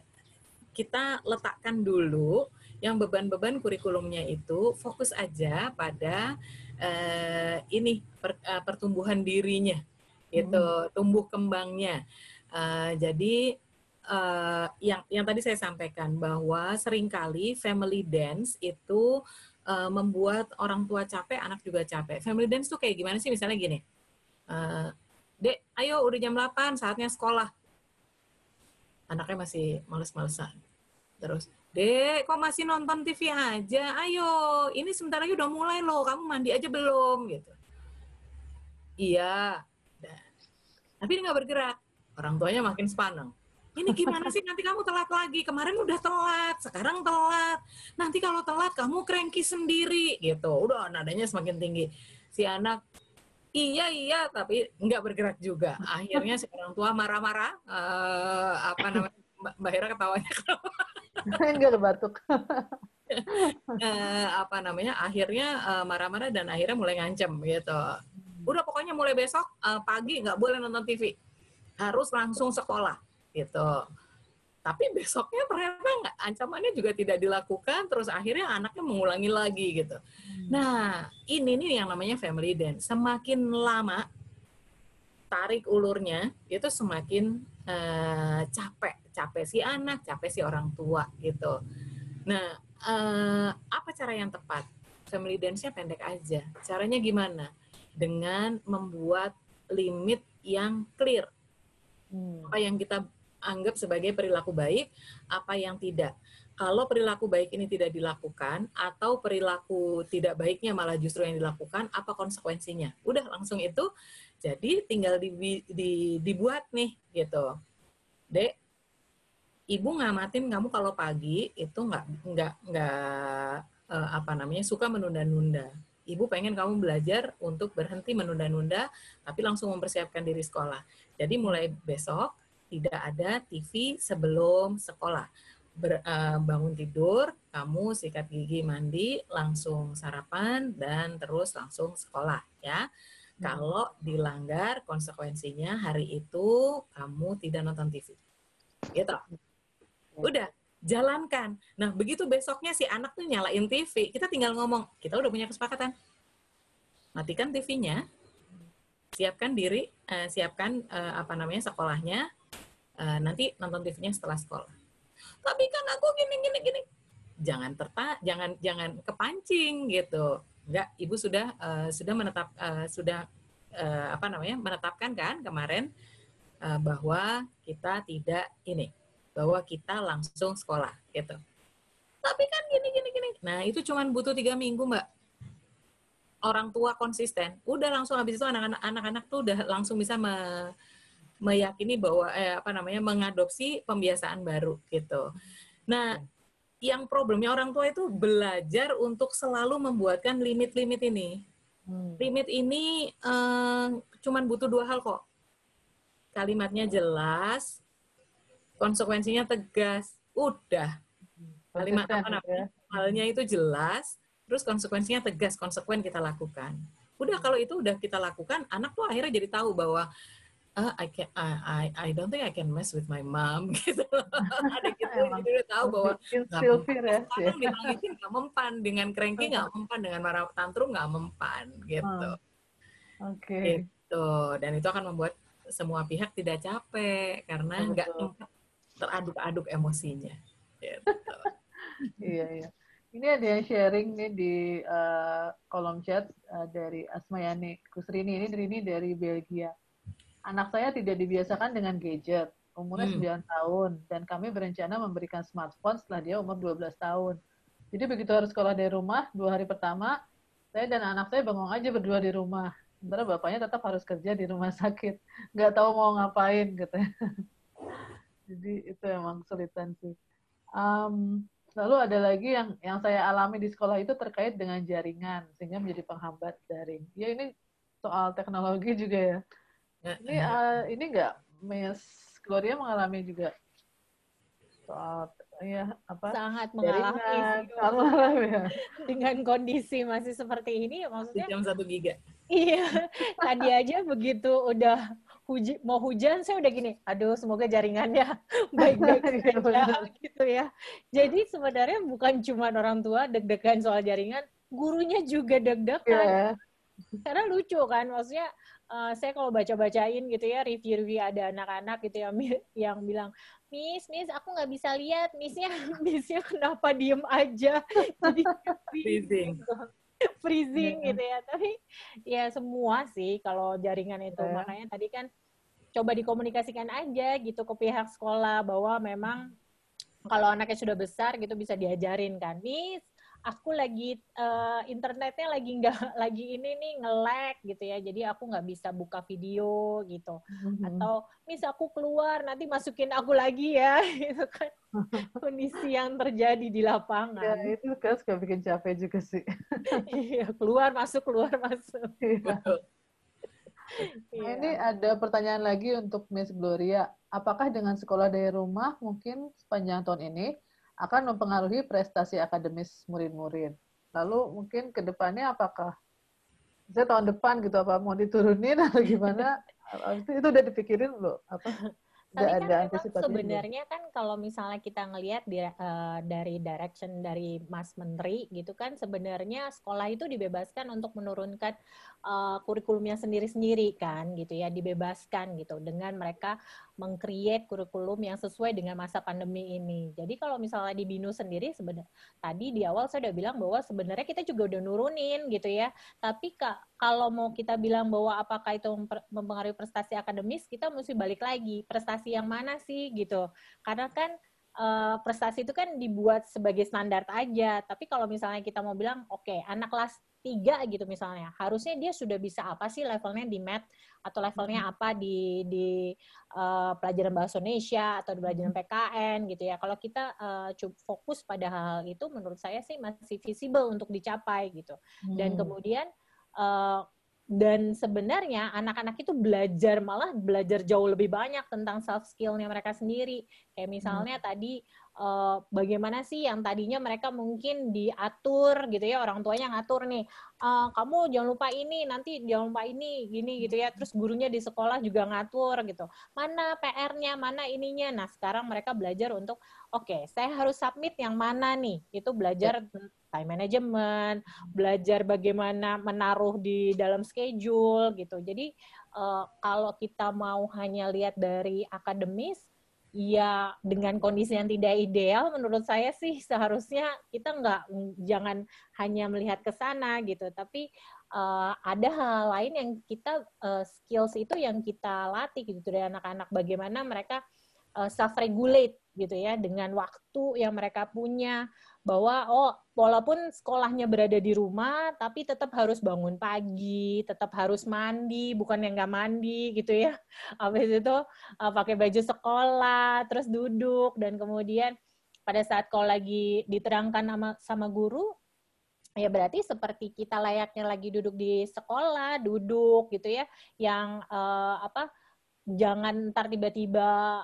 kita letakkan dulu yang beban-beban kurikulumnya itu fokus aja pada uh, ini per, uh, pertumbuhan dirinya gitu hmm. tumbuh kembangnya uh, jadi uh, yang yang tadi saya sampaikan bahwa seringkali family dance itu uh, membuat orang tua capek, anak juga capek. Family dance tuh kayak gimana sih? Misalnya gini, uh, dek, ayo udah jam 8, saatnya sekolah. Anaknya masih males-malesan. Terus, Dek, kok masih nonton TV aja? Ayo, ini sebentar lagi udah mulai loh. Kamu mandi aja belum? Gitu. Iya. Dan, Tapi dia nggak bergerak. Orang tuanya makin sepaneng. Ini gimana sih nanti kamu telat lagi? Kemarin udah telat, sekarang telat. Nanti kalau telat kamu cranky sendiri gitu. Udah nadanya semakin tinggi. Si anak iya iya tapi nggak bergerak juga. Akhirnya si orang tua marah-marah uh, apa namanya Mbak Hera ketawanya Enggak ada batuk. uh, apa namanya akhirnya marah eh, marah-marah dan akhirnya mulai ngancem gitu hmm. udah pokoknya mulai besok uh, pagi nggak boleh nonton TV harus langsung sekolah gitu tapi besoknya ternyata nggak ancamannya juga tidak dilakukan terus akhirnya anaknya mengulangi lagi gitu hmm. nah ini nih yang namanya family dance semakin lama tarik ulurnya itu semakin uh, capek capek si anak, capek si orang tua gitu. Nah, eh, apa cara yang tepat? Family dance-nya pendek aja. Caranya gimana? Dengan membuat limit yang clear. Hmm. Apa yang kita anggap sebagai perilaku baik, apa yang tidak. Kalau perilaku baik ini tidak dilakukan atau perilaku tidak baiknya malah justru yang dilakukan, apa konsekuensinya? Udah langsung itu. Jadi tinggal di, di, dibuat nih gitu. Dek, ibu ngamatin kamu kalau pagi itu nggak nggak nggak uh, apa namanya suka menunda-nunda. Ibu pengen kamu belajar untuk berhenti menunda-nunda, tapi langsung mempersiapkan diri sekolah. Jadi mulai besok tidak ada TV sebelum sekolah. Ber, uh, bangun tidur, kamu sikat gigi, mandi, langsung sarapan dan terus langsung sekolah ya. Hmm. Kalau dilanggar konsekuensinya hari itu kamu tidak nonton TV. Gitu udah jalankan. Nah, begitu besoknya si anak tuh nyalain TV, kita tinggal ngomong, kita udah punya kesepakatan. Matikan TV-nya, siapkan diri, uh, siapkan uh, apa namanya sekolahnya, uh, nanti nonton TV-nya setelah sekolah. Tapi kan aku gini gini gini. Jangan tertarik jangan jangan kepancing gitu. Enggak, ibu sudah uh, sudah menetap uh, sudah uh, apa namanya menetapkan kan kemarin uh, bahwa kita tidak ini bahwa kita langsung sekolah gitu. Tapi kan gini gini gini. Nah itu cuma butuh tiga minggu mbak. Orang tua konsisten, udah langsung habis itu anak-anak anak-anak tuh udah langsung bisa me, meyakini bahwa eh, apa namanya mengadopsi pembiasaan baru gitu. Nah iya. yang problemnya orang tua itu belajar untuk selalu membuatkan limit-limit ini. Hmm. Limit ini eh, cuman butuh dua hal kok. Kalimatnya jelas, konsekuensinya tegas udah kalimat oh, ya. apa halnya itu jelas terus konsekuensinya tegas konsekuen kita lakukan udah kalau itu udah kita lakukan anak tuh akhirnya jadi tahu bahwa uh, I can I, I I don't think I can mess with my mom gitu. Ada gitu jadi udah tahu bahwa ya, Sekarang nggak mempan dengan cranky nggak mempan dengan marah tantrum nggak mempan gitu. Oke. Okay. Gitu dan itu akan membuat semua pihak tidak capek karena nggak teraduk-aduk emosinya. Gitu. iya iya. Ini ada yang sharing nih di uh, kolom chat uh, dari Asmayani Kusrini. Ini Rini dari Belgia. Anak saya tidak dibiasakan dengan gadget. Umurnya hmm. 9 tahun dan kami berencana memberikan smartphone setelah dia umur 12 tahun. Jadi begitu harus sekolah dari rumah, dua hari pertama saya dan anak saya bangun aja berdua di rumah. Sementara bapaknya tetap harus kerja di rumah sakit. Nggak tahu mau ngapain gitu jadi itu emang kesulitan sih um, lalu ada lagi yang yang saya alami di sekolah itu terkait dengan jaringan sehingga menjadi penghambat daring ya ini soal teknologi juga ya ini uh, ini enggak Miss Gloria mengalami juga soal ya apa sangat mengalami jaringan, ya. dengan kondisi masih seperti ini maksudnya jam satu giga iya tadi aja begitu udah huj mau hujan saya udah gini, aduh semoga jaringannya baik-baik saja iya, gitu ya. Jadi sebenarnya bukan cuma orang tua deg-degan soal jaringan, gurunya juga deg-degan. Yeah. Karena lucu kan, maksudnya uh, saya kalau baca-bacain gitu ya review-review ada anak-anak gitu yang yang bilang Miss, Miss, aku nggak bisa lihat, Missnya, Missnya kenapa diem aja? Jadi, freezing iya. gitu ya tapi ya semua sih kalau jaringan itu yeah. makanya tadi kan coba dikomunikasikan aja gitu ke pihak sekolah bahwa memang kalau anaknya sudah besar gitu bisa diajarin kan miss aku lagi uh, internetnya lagi nggak lagi ini nih ngelek gitu ya jadi aku nggak bisa buka video gitu mm-hmm. atau mis aku keluar nanti masukin aku lagi ya itu kan kondisi yang terjadi di lapangan ya, itu kan suka bikin capek juga sih iya keluar masuk keluar masuk iya. iya. Nah, ini ada pertanyaan lagi untuk Miss Gloria. Apakah dengan sekolah dari rumah mungkin sepanjang tahun ini akan mempengaruhi prestasi akademis murid-murid. Lalu mungkin ke depannya apakah saya tahun depan gitu apa mau diturunin atau gimana? itu, itu udah dipikirin loh Apa? Tapi kan ada memang sebenarnya kan kalau misalnya kita ngelihat di, uh, dari direction dari Mas Menteri gitu kan sebenarnya sekolah itu dibebaskan untuk menurunkan uh, kurikulumnya sendiri-sendiri kan gitu ya dibebaskan gitu dengan mereka mengcreate kurikulum yang sesuai dengan masa pandemi ini. Jadi kalau misalnya di Binu sendiri sebenarnya tadi di awal saya udah bilang bahwa sebenarnya kita juga udah nurunin gitu ya. Tapi ka, kalau mau kita bilang bahwa apakah itu mempengaruhi prestasi akademis, kita mesti balik lagi prestasi yang mana sih gitu. Karena kan Uh, prestasi itu kan dibuat sebagai standar aja. Tapi kalau misalnya kita mau bilang, oke, okay, anak kelas tiga gitu misalnya. Harusnya dia sudah bisa apa sih levelnya di math atau levelnya apa di di uh, pelajaran bahasa Indonesia atau di pelajaran PKN gitu ya. Kalau kita uh, fokus pada hal itu menurut saya sih masih visible untuk dicapai gitu. Dan mm. kemudian uh, dan sebenarnya anak-anak itu belajar malah belajar jauh lebih banyak tentang self skillnya mereka sendiri kayak misalnya hmm. tadi uh, bagaimana sih yang tadinya mereka mungkin diatur gitu ya orang tuanya ngatur nih uh, kamu jangan lupa ini nanti jangan lupa ini gini gitu ya terus gurunya di sekolah juga ngatur gitu mana PR-nya mana ininya nah sekarang mereka belajar untuk oke okay, saya harus submit yang mana nih itu belajar ya time management, belajar bagaimana menaruh di dalam schedule gitu. Jadi uh, kalau kita mau hanya lihat dari akademis, ya dengan kondisi yang tidak ideal, menurut saya sih seharusnya kita nggak jangan hanya melihat ke sana gitu, tapi uh, ada hal lain yang kita uh, skills itu yang kita latih gitu dari anak-anak bagaimana mereka uh, self regulate gitu ya dengan waktu yang mereka punya bahwa oh walaupun sekolahnya berada di rumah tapi tetap harus bangun pagi tetap harus mandi bukan yang nggak mandi gitu ya habis itu uh, pakai baju sekolah terus duduk dan kemudian pada saat kau lagi diterangkan sama sama guru ya berarti seperti kita layaknya lagi duduk di sekolah duduk gitu ya yang eh, apa jangan ntar tiba-tiba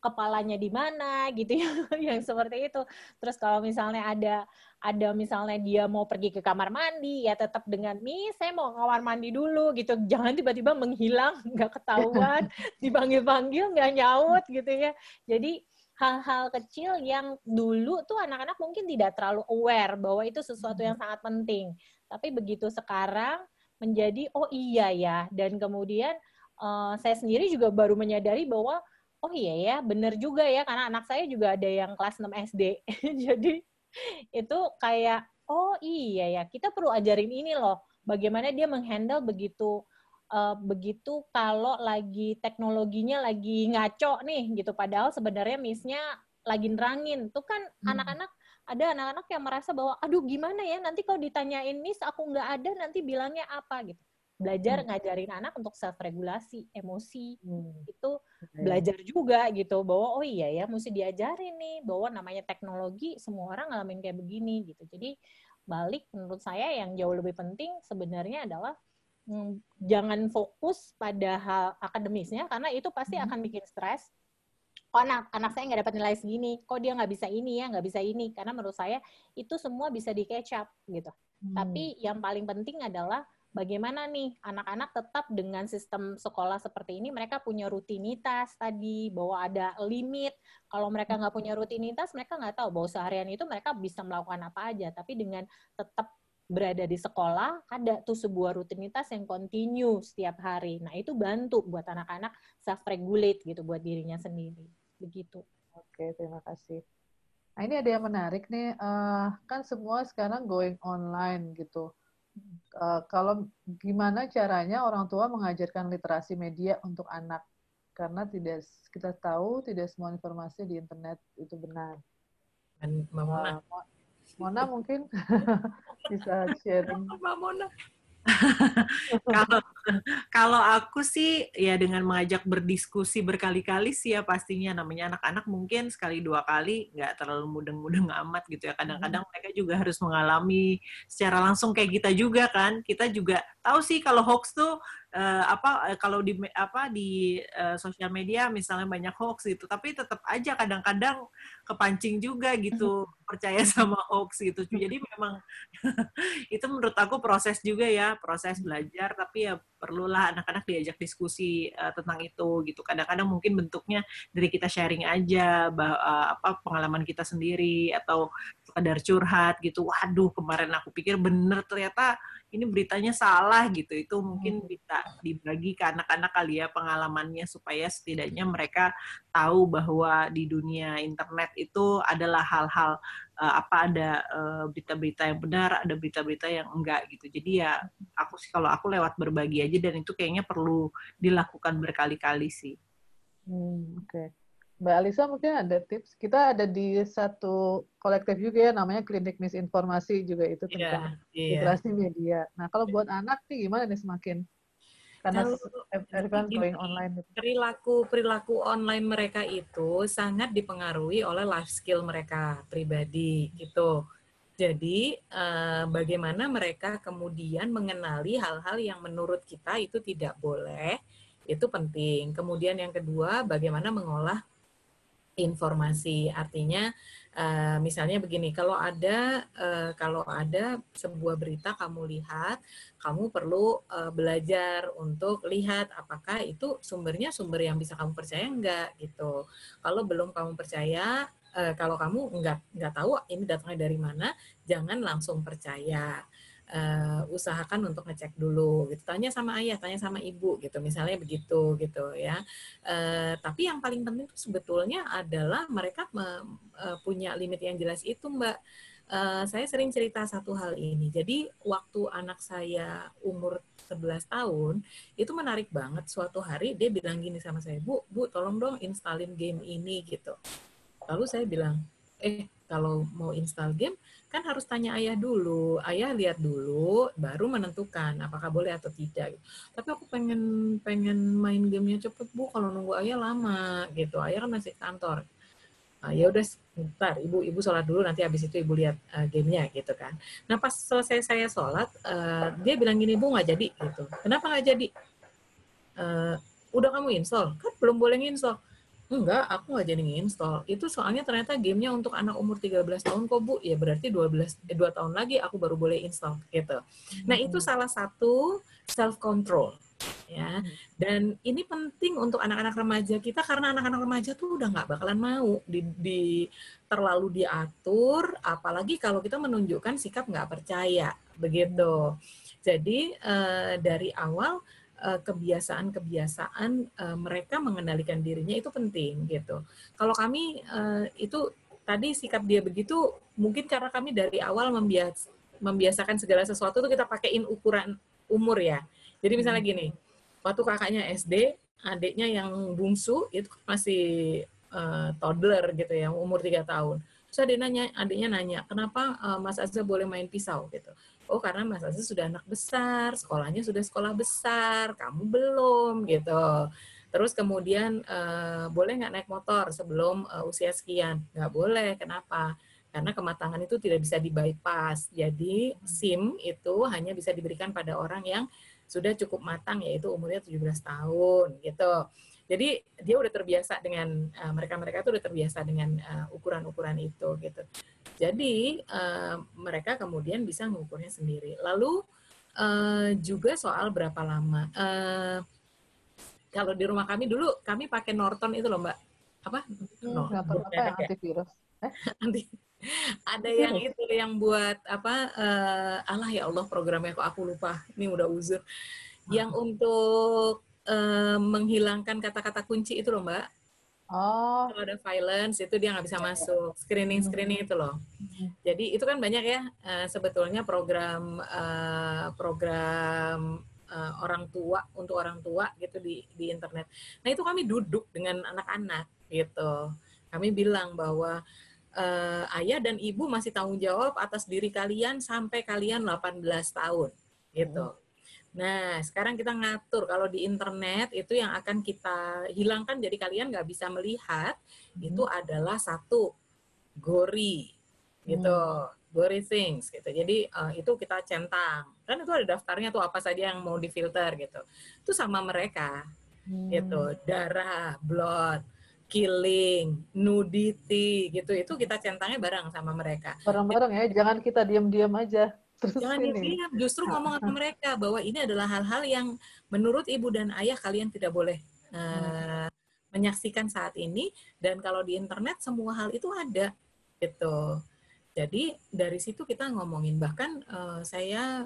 kepalanya di mana gitu ya yang seperti itu terus kalau misalnya ada ada misalnya dia mau pergi ke kamar mandi ya tetap dengan mi saya mau ke kamar mandi dulu gitu jangan tiba-tiba menghilang nggak ketahuan dipanggil-panggil nggak nyaut gitu ya jadi hal-hal kecil yang dulu tuh anak-anak mungkin tidak terlalu aware bahwa itu sesuatu yang hmm. sangat penting tapi begitu sekarang menjadi oh iya ya dan kemudian uh, saya sendiri juga baru menyadari bahwa oh iya ya bener juga ya karena anak saya juga ada yang kelas 6 SD jadi itu kayak oh iya ya kita perlu ajarin ini loh bagaimana dia menghandle begitu uh, begitu kalau lagi teknologinya lagi ngaco nih gitu padahal sebenarnya misnya lagi nerangin tuh kan hmm. anak-anak hmm. ada anak-anak yang merasa bahwa aduh gimana ya nanti kalau ditanyain miss aku nggak ada nanti bilangnya apa gitu belajar hmm. ngajarin anak untuk self regulasi emosi hmm. itu hmm. belajar juga gitu bahwa oh iya ya mesti diajarin nih bahwa namanya teknologi semua orang ngalamin kayak begini gitu jadi balik menurut saya yang jauh lebih penting sebenarnya adalah hmm, jangan fokus pada hal akademisnya karena itu pasti hmm. akan bikin stres kok oh, anak anak saya nggak dapat nilai segini kok dia nggak bisa ini ya nggak bisa ini karena menurut saya itu semua bisa di catch up gitu hmm. tapi yang paling penting adalah bagaimana nih anak-anak tetap dengan sistem sekolah seperti ini mereka punya rutinitas tadi bahwa ada limit kalau mereka nggak punya rutinitas mereka nggak tahu bahwa seharian itu mereka bisa melakukan apa aja tapi dengan tetap berada di sekolah ada tuh sebuah rutinitas yang kontinu setiap hari nah itu bantu buat anak-anak self regulate gitu buat dirinya sendiri begitu oke terima kasih nah ini ada yang menarik nih uh, kan semua sekarang going online gitu Eh, kalau gimana caranya orang tua mengajarkan literasi media untuk anak karena tidak kita tahu tidak semua informasi di internet itu benar. Dan Mama. Eh, Mona mungkin bisa sharing. Mama Mona. kalau kalau aku sih ya dengan mengajak berdiskusi berkali-kali sih ya pastinya namanya anak-anak mungkin sekali dua kali nggak terlalu mudeng-mudeng amat gitu ya kadang-kadang mereka juga harus mengalami secara langsung kayak kita juga kan kita juga tahu sih kalau hoax tuh uh, apa eh, kalau di apa di uh, sosial media misalnya banyak hoax gitu tapi tetap aja kadang-kadang kepancing juga gitu mhm. percaya sama hoax gitu mhm. jadi memang itu menurut aku proses juga ya proses mhm. belajar tapi ya perlulah anak-anak diajak diskusi uh, tentang itu gitu kadang-kadang mungkin bentuknya dari kita sharing aja bah, uh, apa pengalaman kita sendiri atau sekadar curhat gitu waduh kemarin aku pikir bener ternyata ini beritanya salah gitu itu mungkin hmm. bisa dibagi ke anak-anak kali ya pengalamannya supaya setidaknya mereka tahu bahwa di dunia internet itu adalah hal-hal uh, apa ada berita eh, berita-berita yang benar ada berita-berita yang enggak gitu jadi ya aku sih kalau aku lewat berbagi aja dan itu kayaknya perlu dilakukan berkali-kali sih hmm, oke okay. Mbak Alisa mungkin ada tips. Kita ada di satu kolektif juga ya, namanya klinik misinformasi juga itu iya, tentang yeah, literasi media. Nah kalau buat anak nih gimana nih semakin? Karena everyone eh, eh, kan going online. Perilaku perilaku online mereka itu sangat dipengaruhi oleh life skill mereka pribadi gitu. Jadi eh, bagaimana mereka kemudian mengenali hal-hal yang menurut kita itu tidak boleh itu penting. Kemudian yang kedua, bagaimana mengolah informasi. Artinya uh, misalnya begini, kalau ada uh, kalau ada sebuah berita kamu lihat, kamu perlu uh, belajar untuk lihat apakah itu sumbernya sumber yang bisa kamu percaya enggak gitu. Kalau belum kamu percaya, uh, kalau kamu enggak enggak tahu ini datangnya dari mana, jangan langsung percaya uh, usahakan untuk ngecek dulu gitu tanya sama ayah tanya sama ibu gitu misalnya begitu gitu ya uh, tapi yang paling penting tuh sebetulnya adalah mereka me, uh, punya limit yang jelas itu mbak uh, saya sering cerita satu hal ini jadi waktu anak saya umur 11 tahun itu menarik banget suatu hari dia bilang gini sama saya bu bu tolong dong instalin game ini gitu lalu saya bilang eh kalau mau install game kan harus tanya ayah dulu, ayah lihat dulu, baru menentukan apakah boleh atau tidak. Gitu. Tapi aku pengen pengen main gamenya cepet bu, kalau nunggu ayah lama gitu, ayah kan masih kantor. Uh, ya udah sebentar, ibu ibu sholat dulu nanti habis itu ibu lihat uh, gamenya gitu kan. Nah pas selesai saya sholat, uh, dia bilang gini bu nggak jadi gitu. Kenapa nggak jadi? Uh, udah kamu install kan belum boleh install Enggak, aku nggak jadi nginstall. Itu soalnya ternyata gamenya untuk anak umur 13 tahun kok, Bu. Ya berarti 12, eh, 2 tahun lagi aku baru boleh install, gitu. Nah, itu hmm. salah satu self-control. ya hmm. Dan ini penting untuk anak-anak remaja kita, karena anak-anak remaja tuh udah nggak bakalan mau di, di terlalu diatur, apalagi kalau kita menunjukkan sikap nggak percaya, begitu. Jadi, eh, dari awal, Eh, kebiasaan-kebiasaan uh, mereka mengendalikan dirinya itu penting gitu. Kalau kami uh, itu tadi sikap dia begitu mungkin karena kami dari awal membias membiasakan segala sesuatu itu kita pakaiin ukuran umur ya. Jadi misalnya hmm. gini, waktu kakaknya SD, adiknya yang bungsu itu masih uh, toddler gitu ya, umur tiga tahun. Terus adiknya nanya, adiknya nanya, kenapa uh, Mas Azza boleh main pisau gitu oh karena Mas Aziz sudah anak besar, sekolahnya sudah sekolah besar, kamu belum gitu. Terus kemudian uh, boleh nggak naik motor sebelum uh, usia sekian? Nggak boleh. Kenapa? Karena kematangan itu tidak bisa dibypass. Jadi SIM itu hanya bisa diberikan pada orang yang sudah cukup matang yaitu umurnya 17 tahun gitu. Jadi dia udah terbiasa dengan mereka eh, mereka-mereka itu udah terbiasa dengan eh, ukuran-ukuran uh, itu gitu. Jadi uh, mereka kemudian bisa mengukurnya sendiri. Lalu uh, juga soal berapa lama. Uh, kalau di rumah kami dulu kami pakai Norton itu loh mbak. Apa? Hmm, ya, antivirus? Eh? ada yang itu yang buat apa uh, Allah ya Allah programnya kok aku lupa ini udah uzur yang untuk Eh, menghilangkan kata-kata kunci itu loh mbak Oh. Kalau ada violence itu dia nggak bisa iya, iya. masuk. Screening screening hmm. itu loh. Jadi itu kan banyak ya eh, sebetulnya program eh, program orang tua untuk orang tua gitu di di internet. Nah itu kami duduk dengan anak-anak gitu. Kami bilang bahwa ayah dan ibu masih tanggung jawab atas diri kalian sampai kalian 18 tahun gitu. Hmm Nah, sekarang kita ngatur kalau di internet itu yang akan kita hilangkan jadi kalian nggak bisa melihat hmm. itu adalah satu gori gitu, hmm. gori things gitu. Jadi uh, itu kita centang. Kan itu ada daftarnya tuh apa saja yang mau difilter gitu. Itu sama mereka hmm. gitu, darah, blood, killing, nudity gitu. Itu kita centangnya bareng sama mereka. Bareng-bareng ya, jangan kita diam-diam aja. Terus Jangan ini. diam, justru ngomong sama mereka bahwa ini adalah hal-hal yang menurut ibu dan ayah kalian tidak boleh uh, hmm. menyaksikan saat ini dan kalau di internet semua hal itu ada gitu. Jadi dari situ kita ngomongin bahkan uh, saya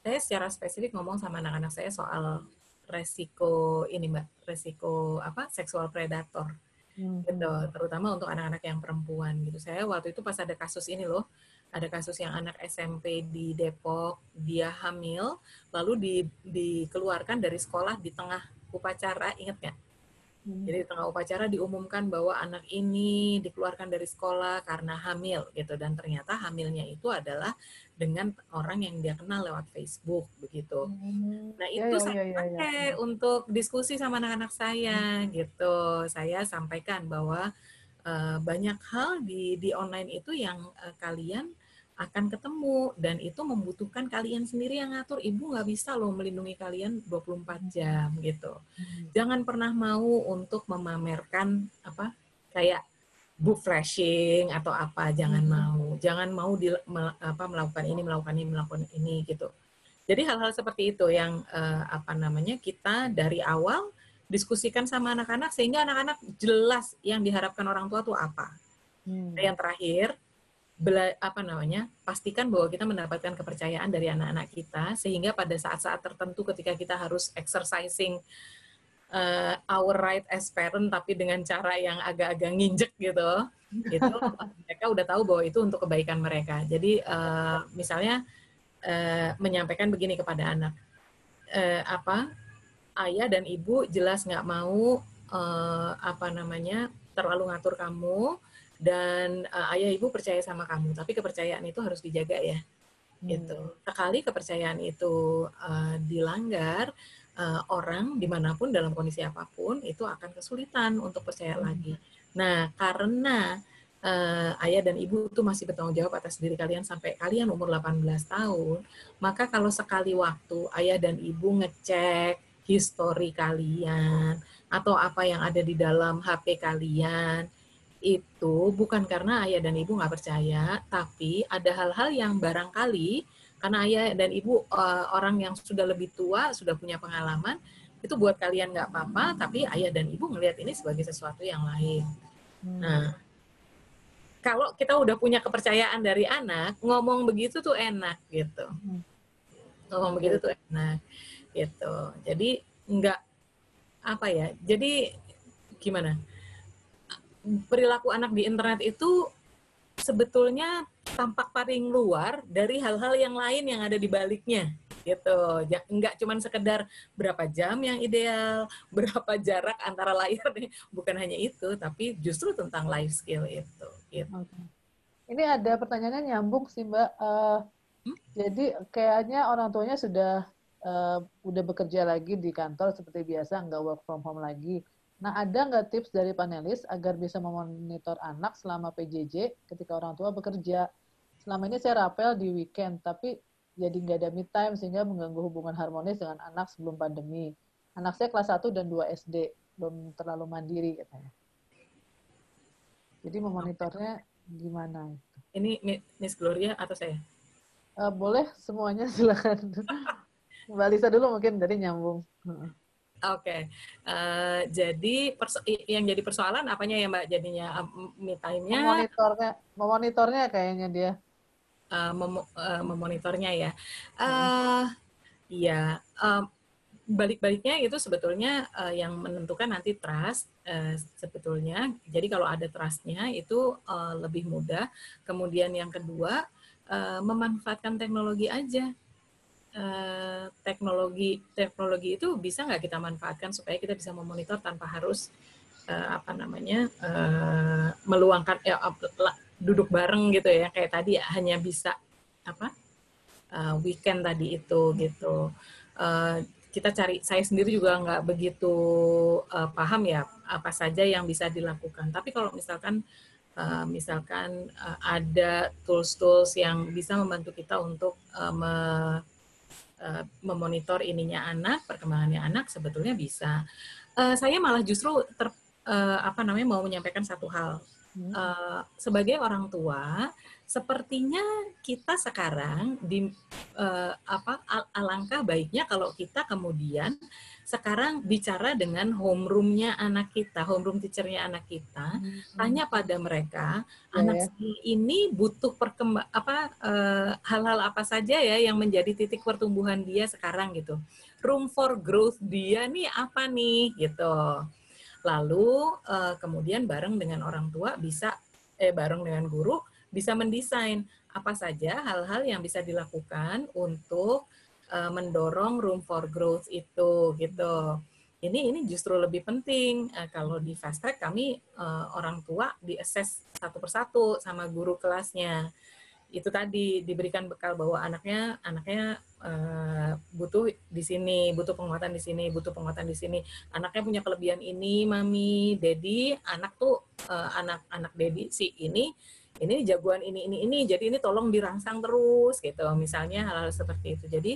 saya secara spesifik ngomong sama anak-anak saya soal resiko ini mbak resiko apa seksual predator hmm. gitu terutama untuk anak-anak yang perempuan gitu saya waktu itu pas ada kasus ini loh ada kasus yang anak SMP di Depok dia hamil lalu di, dikeluarkan dari sekolah di tengah upacara ingat nggak hmm. jadi di tengah upacara diumumkan bahwa anak ini dikeluarkan dari sekolah karena hamil gitu dan ternyata hamilnya itu adalah dengan orang yang dia kenal lewat Facebook begitu hmm. nah ya, itu ya, ya, saya ya, pakai ya, ya. untuk diskusi sama anak-anak saya hmm. gitu saya sampaikan bahwa Uh, banyak hal di di online itu yang uh, kalian akan ketemu dan itu membutuhkan kalian sendiri yang ngatur ibu nggak bisa loh melindungi kalian 24 jam gitu hmm. jangan pernah mau untuk memamerkan apa kayak book flashing atau apa jangan hmm. mau jangan mau di, mel, apa melakukan ini melakukan ini melakukan ini gitu jadi hal-hal seperti itu yang eh, apa namanya kita dari awal diskusikan sama anak-anak sehingga anak-anak jelas yang diharapkan orang tua tuh apa hmm. yang terakhir bela, apa namanya pastikan bahwa kita mendapatkan kepercayaan dari anak-anak kita sehingga pada saat-saat tertentu ketika kita harus exercising uh, our right as parent tapi dengan cara yang agak-agak nginjek gitu gitu mereka udah tahu bahwa itu untuk kebaikan mereka jadi uh, misalnya uh, menyampaikan begini kepada anak uh, apa ayah dan ibu jelas nggak mau uh, apa namanya terlalu ngatur kamu dan uh, ayah ibu percaya sama kamu tapi kepercayaan itu harus dijaga ya hmm. gitu sekali kepercayaan itu uh, dilanggar uh, orang dimanapun dalam kondisi apapun itu akan kesulitan untuk percaya hmm. lagi nah karena uh, ayah dan ibu itu masih bertanggung jawab atas diri kalian sampai kalian umur 18 tahun, maka kalau sekali waktu ayah dan ibu ngecek histori kalian atau apa yang ada di dalam HP kalian, itu bukan karena ayah dan ibu nggak percaya, tapi ada hal-hal yang barangkali karena ayah dan ibu eh, orang yang sudah lebih tua, sudah punya pengalaman, itu buat kalian nggak apa-apa, tapi ayah dan ibu ngelihat ini sebagai sesuatu yang lain. Hmm. Nah, kalau kita udah punya kepercayaan dari anak, ngomong begitu tuh enak gitu. Hmm. Ngomong begitu tuh enak gitu. Jadi nggak apa ya? Jadi gimana? perilaku anak di internet itu sebetulnya tampak paling luar dari hal-hal yang lain yang ada di baliknya gitu ya, nggak cuman sekedar berapa jam yang ideal berapa jarak antara layar nih bukan hanya itu tapi justru tentang life skill itu gitu. ini ada pertanyaannya nyambung sih mbak uh, hmm? jadi kayaknya orang tuanya sudah uh, udah bekerja lagi di kantor seperti biasa nggak work from home lagi Nah, ada nggak tips dari panelis agar bisa memonitor anak selama PJJ ketika orang tua bekerja? Selama ini saya rapel di weekend, tapi jadi nggak ada me time sehingga mengganggu hubungan harmonis dengan anak sebelum pandemi. Anak saya kelas 1 dan 2 SD, belum terlalu mandiri katanya. Jadi memonitornya gimana? Ini Miss Gloria atau saya? Uh, boleh semuanya silakan. Mbak Lisa dulu mungkin dari nyambung. Oke, okay. uh, eh, jadi yang jadi persoalan apanya ya Mbak jadinya uh, me Memonitornya, memonitornya kayaknya dia. Uh, eh, mem uh, eh, memonitornya ya. Uh, hmm. uh, balik-baliknya itu sebetulnya uh, yang menentukan nanti trust uh, sebetulnya. Jadi kalau ada trustnya itu uh, lebih mudah. Kemudian yang kedua uh, memanfaatkan teknologi aja Eh, teknologi teknologi itu bisa nggak kita manfaatkan supaya kita bisa memonitor tanpa harus uh, apa namanya uh, meluangkan ya, duduk bareng gitu ya kayak tadi ya, hanya bisa apa uh, weekend tadi itu gitu uh, kita cari saya sendiri juga nggak begitu uh, paham ya apa saja yang bisa dilakukan tapi kalau misalkan Uh, misalkan uh, ada tools-tools yang bisa membantu kita untuk uh, me Eh, memonitor ininya anak, perkembangannya anak sebetulnya bisa. Eh, saya malah justru ter, eh, apa namanya mau menyampaikan satu hal. Hmm. sebagai orang tua, sepertinya kita sekarang di eh, apa alangkah baiknya kalau kita kemudian sekarang bicara dengan homeroomnya anak kita, homeroom teachernya anak kita, hmm. tanya pada mereka iya, anak ya. saya ini butuh perkembang apa eh, hal-hal uh, apa saja ya yang menjadi titik pertumbuhan dia sekarang gitu, room for growth dia nih apa nih gitu. Lalu eh, kemudian bareng dengan orang tua bisa eh bareng dengan guru bisa mendesain apa saja hal-hal yang bisa dilakukan untuk uh, mendorong room for growth itu gitu. Ini ini justru lebih penting uh, kalau di fast track kami uh, orang tua diakses satu persatu sama guru kelasnya. Itu tadi diberikan bekal bahwa anaknya anaknya uh, butuh di sini, butuh penguatan di sini, butuh penguatan di sini. Anaknya punya kelebihan ini, mami, dedi, anak tuh uh, anak anak dedi si ini ini jagoan ini ini ini jadi ini tolong dirangsang terus gitu misalnya hal-hal seperti itu jadi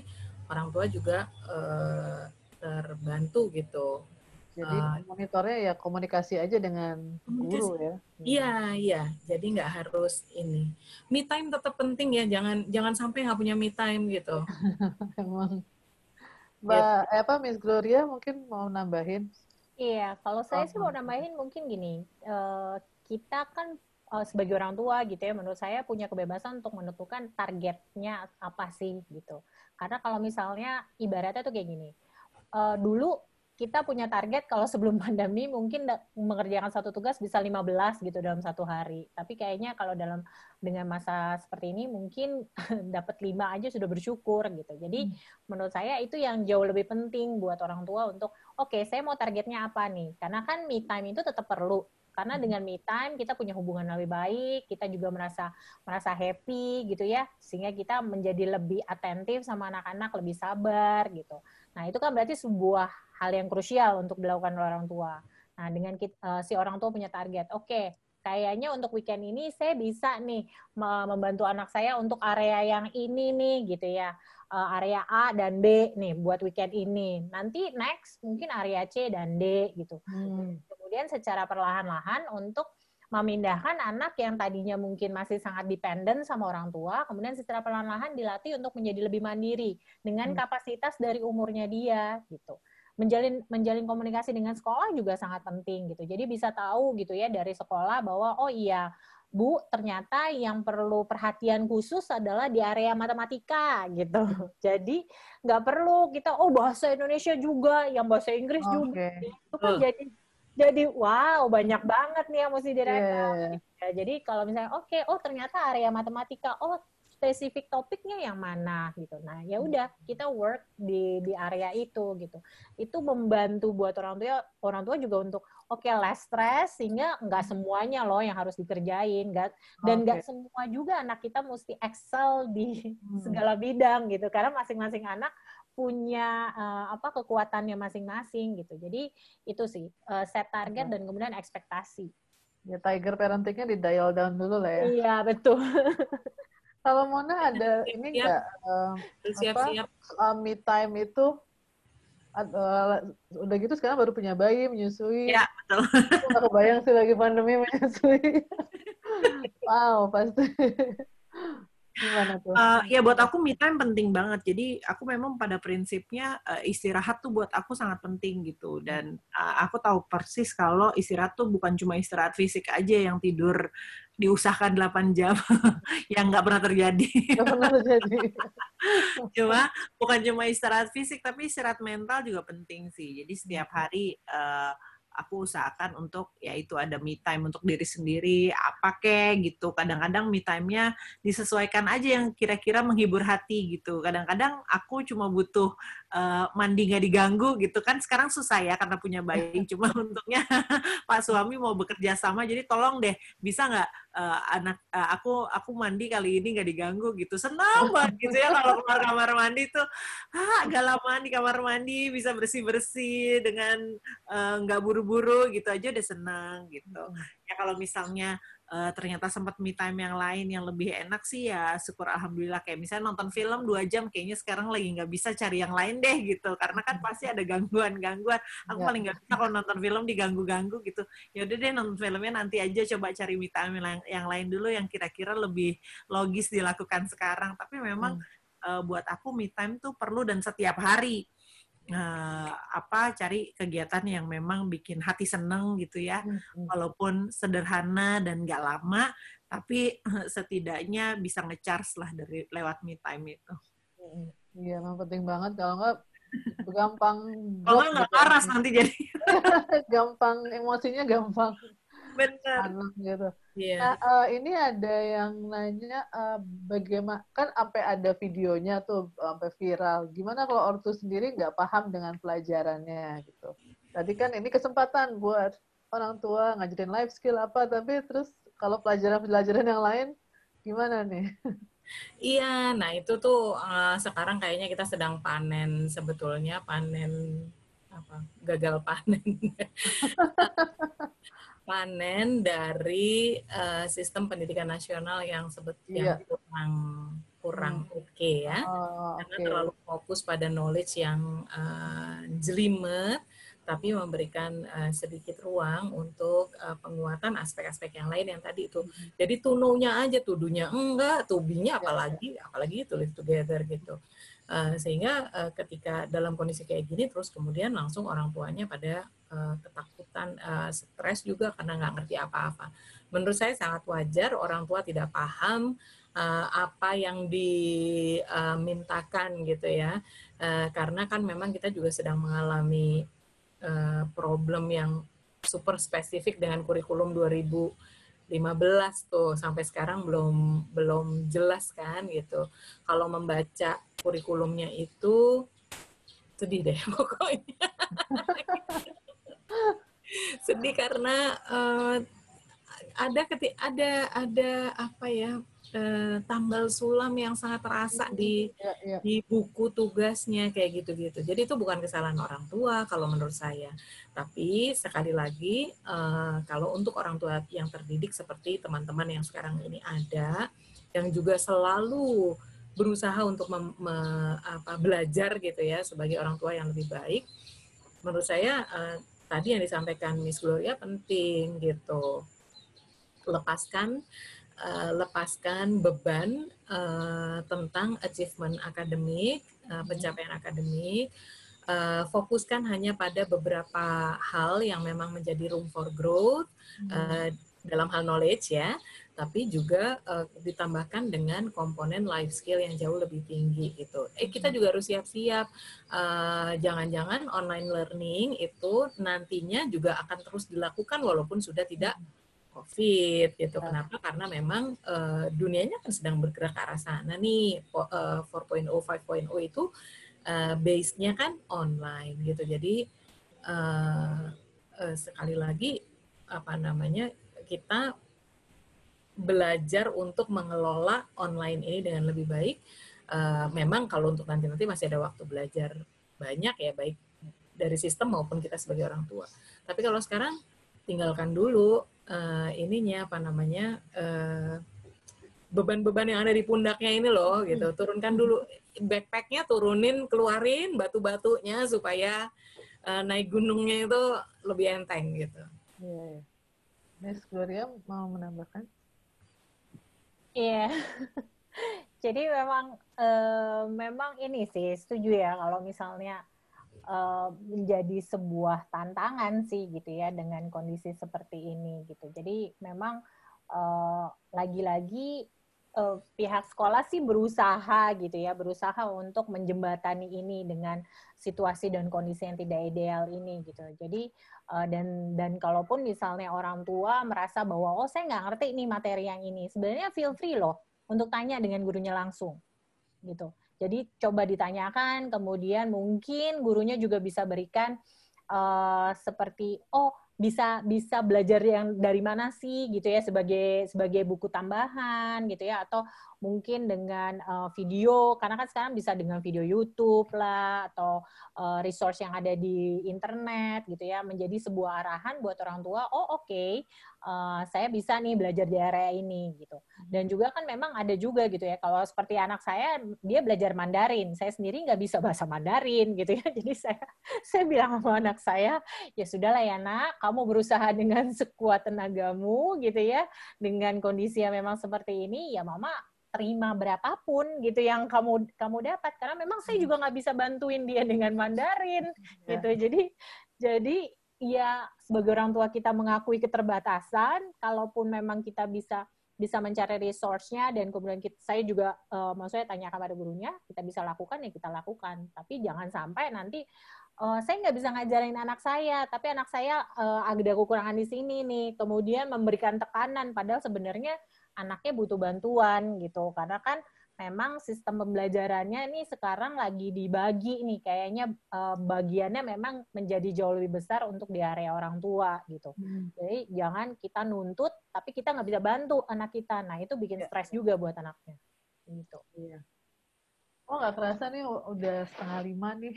orang tua juga uh, terbantu gitu jadi uh, monitornya ya komunikasi aja dengan guru ya. Iya, iya. Jadi nggak harus ini. Me time tetap penting ya. Jangan jangan sampai nggak punya me time gitu. Emang. Gitu. Mbak ya. apa Miss Gloria mungkin mau nambahin? Iya, kalau saya oh. sih mau nambahin mungkin gini. Uh, kita kan uh, sebagai orang tua gitu ya menurut saya punya kebebasan untuk menentukan targetnya apa sih gitu karena kalau misalnya ibaratnya tuh kayak gini uh, dulu kita punya target kalau sebelum pandemi mungkin mengerjakan satu tugas bisa 15 gitu dalam satu hari. Tapi kayaknya kalau dalam dengan masa seperti ini mungkin dapat lima aja sudah bersyukur gitu. Jadi hmm. menurut saya itu yang jauh lebih penting buat orang tua untuk oke, okay, saya mau targetnya apa nih? Karena kan me time itu tetap perlu karena dengan me time kita punya hubungan lebih baik, kita juga merasa merasa happy gitu ya, sehingga kita menjadi lebih atentif sama anak-anak, lebih sabar gitu. Nah, itu kan berarti sebuah hal yang krusial untuk dilakukan oleh orang tua. Nah, dengan kita, uh, eh, si orang tua punya target, oke, okay, kayaknya untuk weekend ini saya bisa nih membantu anak saya untuk area yang ini nih gitu ya eh, area A dan B nih buat weekend ini nanti next mungkin area C dan D gitu hmm kemudian secara perlahan-lahan untuk memindahkan anak yang tadinya mungkin masih sangat dependen sama orang tua, kemudian secara perlahan-lahan dilatih untuk menjadi lebih mandiri dengan hmm. kapasitas dari umurnya dia gitu. Menjalin menjalin komunikasi dengan sekolah juga sangat penting gitu. Jadi bisa tahu gitu ya dari sekolah bahwa oh iya Bu, ternyata yang perlu perhatian khusus adalah di area matematika gitu. Jadi nggak perlu kita oh bahasa Indonesia juga, yang bahasa Inggris okay. juga. Itu kan uh. jadi jadi wow banyak banget nih yang mesti direkam. Yeah. Ya, iya, jadi kalau misalnya oke okay, oh ternyata area matematika oh spesifik topiknya yang mana gitu. Nah, ya hmm. udah kita work di di area itu gitu. Itu membantu buat orang tua orang tua juga untuk oke okay, less stress sehingga nggak semuanya loh yang harus dikerjain, enggak dan nggak okay. semua juga anak kita mesti excel di hmm. segala bidang gitu. Karena masing-masing anak punya uh, apa kekuatannya masing-masing gitu. Jadi itu sih uh, set target iya. dan kemudian ekspektasi. Ya Tiger parentingnya di dial down dulu lah ya. Iya betul. Kalau Mona ada ini ini enggak uh, eh, siap, apa siap. Uh, me time itu uh, udah gitu sekarang baru punya bayi menyusui. Iya betul. Aku bayang sih lagi pandemi menyusui. wow pasti. Gimana tuh? Uh, ya buat hmm. aku me time penting banget. Jadi aku memang pada prinsipnya uh, istirahat tuh buat aku sangat penting gitu. Dan uh, aku tahu persis kalau istirahat tuh bukan cuma istirahat fisik aja yang tidur diusahakan 8 jam yang nggak pernah terjadi. Gak cuma bukan cuma istirahat fisik tapi istirahat mental juga penting sih. Jadi setiap hari uh, aku usahakan untuk ya itu ada me time untuk diri sendiri apa kek gitu kadang-kadang me time-nya disesuaikan aja yang kira-kira menghibur hati gitu kadang-kadang aku cuma butuh uh, mandi nggak diganggu gitu kan sekarang susah ya karena punya bayi cuma untungnya pak suami mau bekerja sama jadi tolong deh bisa nggak uh, anak uh, aku aku mandi kali ini nggak diganggu gitu senang banget gitu ya kalau keluar kamar mandi tuh ah gak lama di kamar mandi bisa bersih bersih dengan nggak uh, buru-buru gitu aja udah senang gitu hmm. ya kalau misalnya uh, ternyata sempat me time yang lain yang lebih enak sih ya syukur alhamdulillah kayak misalnya nonton film dua jam kayaknya sekarang lagi nggak bisa cari yang lain deh gitu karena kan hmm. pasti ada gangguan-gangguan aku ya. paling nggak bisa kalau nonton film diganggu-ganggu gitu ya udah deh nonton filmnya nanti aja coba cari me time yang, yang lain dulu yang kira-kira lebih logis dilakukan sekarang tapi memang hmm. uh, buat aku me time tuh perlu dan setiap hari uh, apa cari kegiatan yang memang bikin hati seneng gitu ya hmm. hmm. walaupun sederhana dan gak lama tapi eh, setidaknya bisa ngecharge lah dari lewat me time itu hmm, iya memang penting banget kalau nggak gampang kalau nggak gitu. Ya. paras nanti jadi gampang emosinya gampang benar gitu Yeah. Nah, uh, ini ada yang nanya uh, eh, bagaimana kan sampai ada videonya tuh sampai viral. Gimana kalau ortu sendiri nggak paham dengan pelajarannya gitu? Tadi kan ini kesempatan buat orang tua ngajarin life skill apa, tapi terus kalau pelajaran-pelajaran yang lain gimana nih? Iya, nah itu tuh uh, sekarang kayaknya kita sedang panen sebetulnya panen apa gagal panen panen dari uh, sistem pendidikan nasional yang sebetulnya yeah. kurang kurang hmm. oke okay, ya oh, karena terlalu fokus pada knowledge yang uh, jelimet tapi memberikan uh, sedikit ruang untuk uh, penguatan aspek-aspek yang lain yang tadi hmm. iya. itu. Jadi tunonya aja tudunya enggak, tubinya apalagi yeah. apalagi live together gitu. Uh, sehingga uh, ketika dalam kondisi kayak gini terus kemudian langsung orang tuanya pada Eh, ketakutan, eh, stres juga karena nggak ngerti apa-apa. Menurut saya sangat wajar orang tua tidak paham eh, apa yang dimintakan gitu ya, karena kan memang kita juga sedang mengalami problem yang super spesifik dengan kurikulum 2000 15 tuh sampai sekarang belum belum jelas kan gitu. Kalau membaca kurikulumnya itu sedih deh pokoknya. sedih karena uh, ada keti ada ada apa ya uh, tambal sulam yang sangat terasa di iya, iya. di buku tugasnya kayak gitu-gitu. Jadi itu bukan kesalahan orang tua kalau menurut saya. Tapi sekali lagi uh, kalau untuk orang tua yang terdidik seperti teman-teman yang sekarang ini ada yang juga selalu berusaha untuk mem, me, apa, belajar gitu ya sebagai orang tua yang lebih baik. Menurut saya uh, tadi yang disampaikan Miss Gloria penting gitu. Lepaskan uh, lepaskan beban uh, tentang achievement akademik, uh, pencapaian akademik. Uh, fokuskan hanya pada beberapa hal yang memang menjadi room for growth. Uh, dalam hal knowledge ya, tapi juga uh, ditambahkan dengan komponen life skill yang jauh lebih tinggi gitu. Eh kita juga harus siap-siap uh, jangan-jangan online learning itu nantinya juga akan terus dilakukan walaupun sudah tidak COVID gitu. Ya. Kenapa? Karena memang uh, dunianya kan sedang bergerak ke arah sana nih. Uh, 4.0, 5.0 itu uh, base-nya kan online gitu. Jadi uh, uh, sekali lagi apa namanya kita belajar untuk mengelola online ini dengan lebih baik. Uh, memang kalau untuk nanti-nanti masih ada waktu belajar banyak ya, baik dari sistem maupun kita sebagai orang tua. Tapi kalau sekarang tinggalkan dulu uh, ininya apa namanya beban eh, beban-beban yang ada di pundaknya ini loh gitu. Turunkan dulu backpacknya, turunin, keluarin batu-batunya supaya uh, naik gunungnya itu lebih enteng gitu. Yeah. Iya. Miss Gloria mau menambahkan? Iya. Yeah. Jadi memang uh, memang ini sih setuju ya kalau misalnya uh, menjadi sebuah tantangan sih gitu ya dengan kondisi seperti ini gitu. Jadi memang eh, lagi-lagi uh, Eh, pihak sekolah sih berusaha gitu ya, berusaha untuk menjembatani ini dengan situasi dan kondisi yang tidak ideal ini gitu. Jadi uh, dan dan kalaupun misalnya orang tua merasa bahwa oh saya nggak ngerti ini materi yang ini, sebenarnya feel free loh untuk tanya dengan gurunya langsung gitu. Jadi coba ditanyakan, kemudian mungkin gurunya juga bisa berikan uh, seperti oh bisa bisa belajar yang dari mana sih gitu ya sebagai sebagai buku tambahan gitu ya atau mungkin dengan uh, video karena kan sekarang bisa dengan video YouTube lah atau uh, resource yang ada di internet gitu ya menjadi sebuah arahan buat orang tua oh oke okay, Eh, saya bisa nih belajar di area ini gitu. Dan hmm. juga kan memang ada juga gitu ya, kalau seperti anak saya, dia belajar Mandarin. Saya sendiri nggak bisa bahasa Mandarin gitu ya. Jadi saya saya bilang sama anak saya, ya sudahlah ya nak, kamu berusaha dengan sekuat tenagamu gitu ya, dengan kondisi yang memang seperti ini, ya mama terima berapapun gitu yang kamu kamu dapat karena memang saya hmm. juga nggak bisa bantuin dia dengan Mandarin ya. gitu jadi jadi ya sebagai orang tua kita mengakui keterbatasan, kalaupun memang kita bisa bisa mencari resource-nya dan kemudian kita, saya juga uh, maksudnya tanya kepada gurunya kita bisa lakukan ya kita lakukan tapi jangan sampai nanti uh, saya nggak bisa ngajarin anak saya tapi anak saya uh, ada kekurangan di sini nih kemudian memberikan tekanan padahal sebenarnya anaknya butuh bantuan gitu karena kan memang sistem pembelajarannya ini sekarang lagi dibagi nih kayaknya uh, bagiannya memang menjadi jauh lebih besar untuk di area orang tua gitu hmm. jadi jangan kita nuntut tapi kita nggak bisa bantu anak kita nah itu bikin ya. stres juga buat anaknya gitu iya. Oh nggak kerasa nih udah setengah lima nih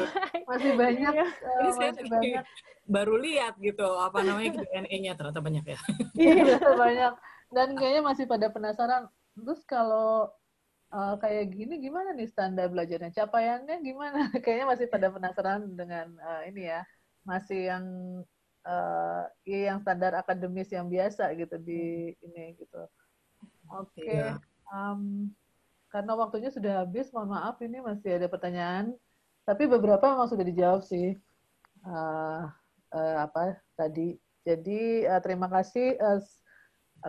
masih banyak iya. uh, masih banyak baru lihat gitu apa namanya DNA-nya ternyata banyak ya iya banyak dan kayaknya masih pada penasaran terus kalau uh, kayak gini gimana nih standar belajarnya? Capaiannya gimana? Kayaknya masih pada iya. penasaran dengan uh, ini ya. Masih yang uh, ya yang standar akademis yang biasa gitu di iya. ini gitu. Oke. Okay. Iya. Yeah. Um, karena waktunya sudah habis, mohon maaf ini masih ada pertanyaan. Tapi beberapa memang sudah dijawab sih. Uh, uh, apa tadi? Jadi uh, terima kasih uh,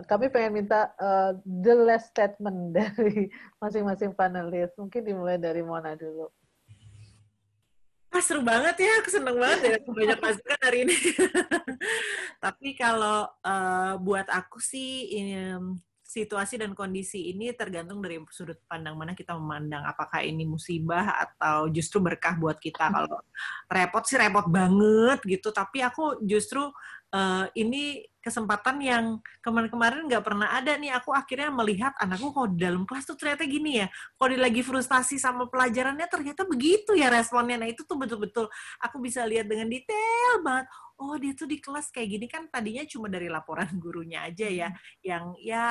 kami pengen minta uh, the last statement dari masing-masing panelis. Mungkin dimulai dari Mona dulu. Ah, seru banget ya. Aku seneng banget ya. Banyak masukan hari ini. Tapi kalau uh, buat aku sih, ini, situasi dan kondisi ini tergantung dari sudut pandang mana kita memandang. Apakah ini musibah atau justru berkah buat kita. Kalau repot sih repot banget gitu. Tapi aku justru uh, ini kesempatan yang kemarin-kemarin nggak -kemarin pernah ada nih. Aku akhirnya melihat anakku kok dalam kelas tuh ternyata gini ya. kok dia lagi frustasi sama pelajarannya ternyata begitu ya responnya. Nah itu tuh betul-betul aku bisa lihat dengan detail banget. Oh dia tuh di kelas kayak gini kan tadinya cuma dari laporan gurunya aja ya. Hmm. Yang ya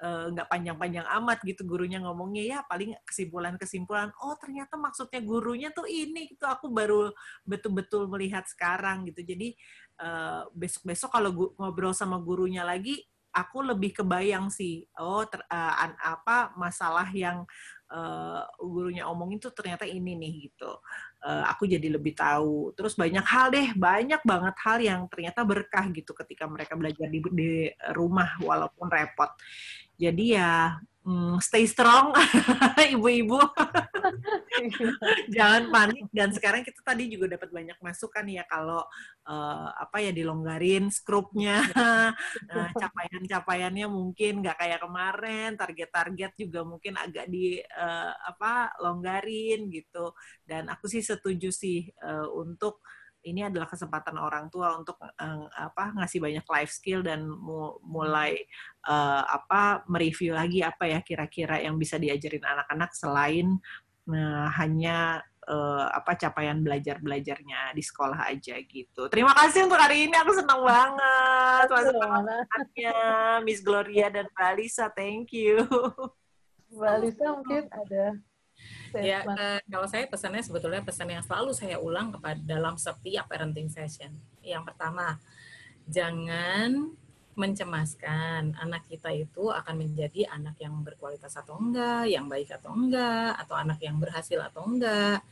eh, nggak uh, panjang-panjang amat gitu gurunya ngomongnya ya paling kesimpulan-kesimpulan oh ternyata maksudnya gurunya tuh ini itu aku baru betul-betul melihat sekarang gitu jadi Eh, besok besok-besok kalau gua, ngobrol sama gurunya lagi aku lebih kebayang sih oh ter, uh, an, apa masalah yang uh, gurunya omongin tuh ternyata ini nih gitu uh, aku jadi lebih tahu terus banyak hal deh banyak banget hal yang ternyata berkah gitu ketika mereka belajar di, di rumah walaupun repot jadi ya um, stay strong ibu-ibu jangan panik dan sekarang kita tadi juga dapat banyak masukan ya kalau uh, apa ya dilonggarin skrupnya uh, capaian-capaiannya mungkin nggak kayak kemarin target-target juga mungkin agak di uh, apa longgarin gitu dan aku sih setuju sih uh, untuk ini adalah kesempatan orang tua untuk uh, apa ngasih banyak life skill dan mu mulai uh, apa mereview lagi apa ya kira-kira yang bisa diajarin anak-anak selain uh, hanya uh, apa capaian belajar belajarnya di sekolah aja gitu. Terima kasih untuk hari ini aku senang banget Terima Miss Gloria dan Balisa, Thank you. Mbak mungkin ada Ya, uh, kalau saya pesannya sebetulnya pesan yang selalu saya ulang kepada dalam setiap parenting session. Yang pertama, jangan mencemaskan anak kita itu akan menjadi anak yang berkualitas atau enggak, yang baik atau enggak, atau anak yang berhasil atau enggak.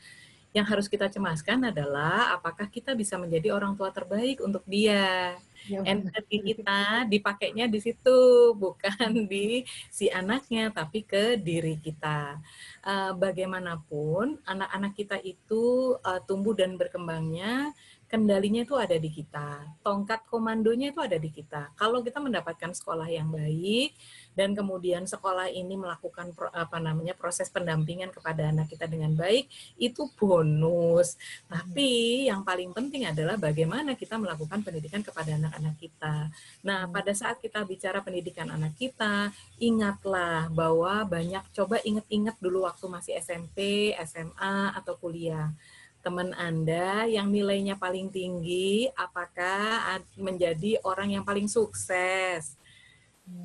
Yang harus kita cemaskan adalah apakah kita bisa menjadi orang tua terbaik untuk dia. Iya, energi kita dipakainya di situ bukan di si anaknya tapi ke diri kita eh, bagaimanapun anak-anak kita itu eh, tumbuh dan berkembangnya kendalinya itu ada di kita tongkat komandonya itu ada di kita kalau kita mendapatkan sekolah yang baik dan kemudian sekolah ini melakukan apa namanya proses pendampingan kepada anak kita dengan baik itu bonus. Tapi yang paling penting adalah bagaimana kita melakukan pendidikan kepada anak-anak kita. Nah, hmm. pada saat kita bicara pendidikan anak kita, ingatlah bahwa banyak coba inget-inget dulu waktu masih SMP, SMA atau kuliah teman Anda yang nilainya paling tinggi, apakah menjadi orang yang paling sukses?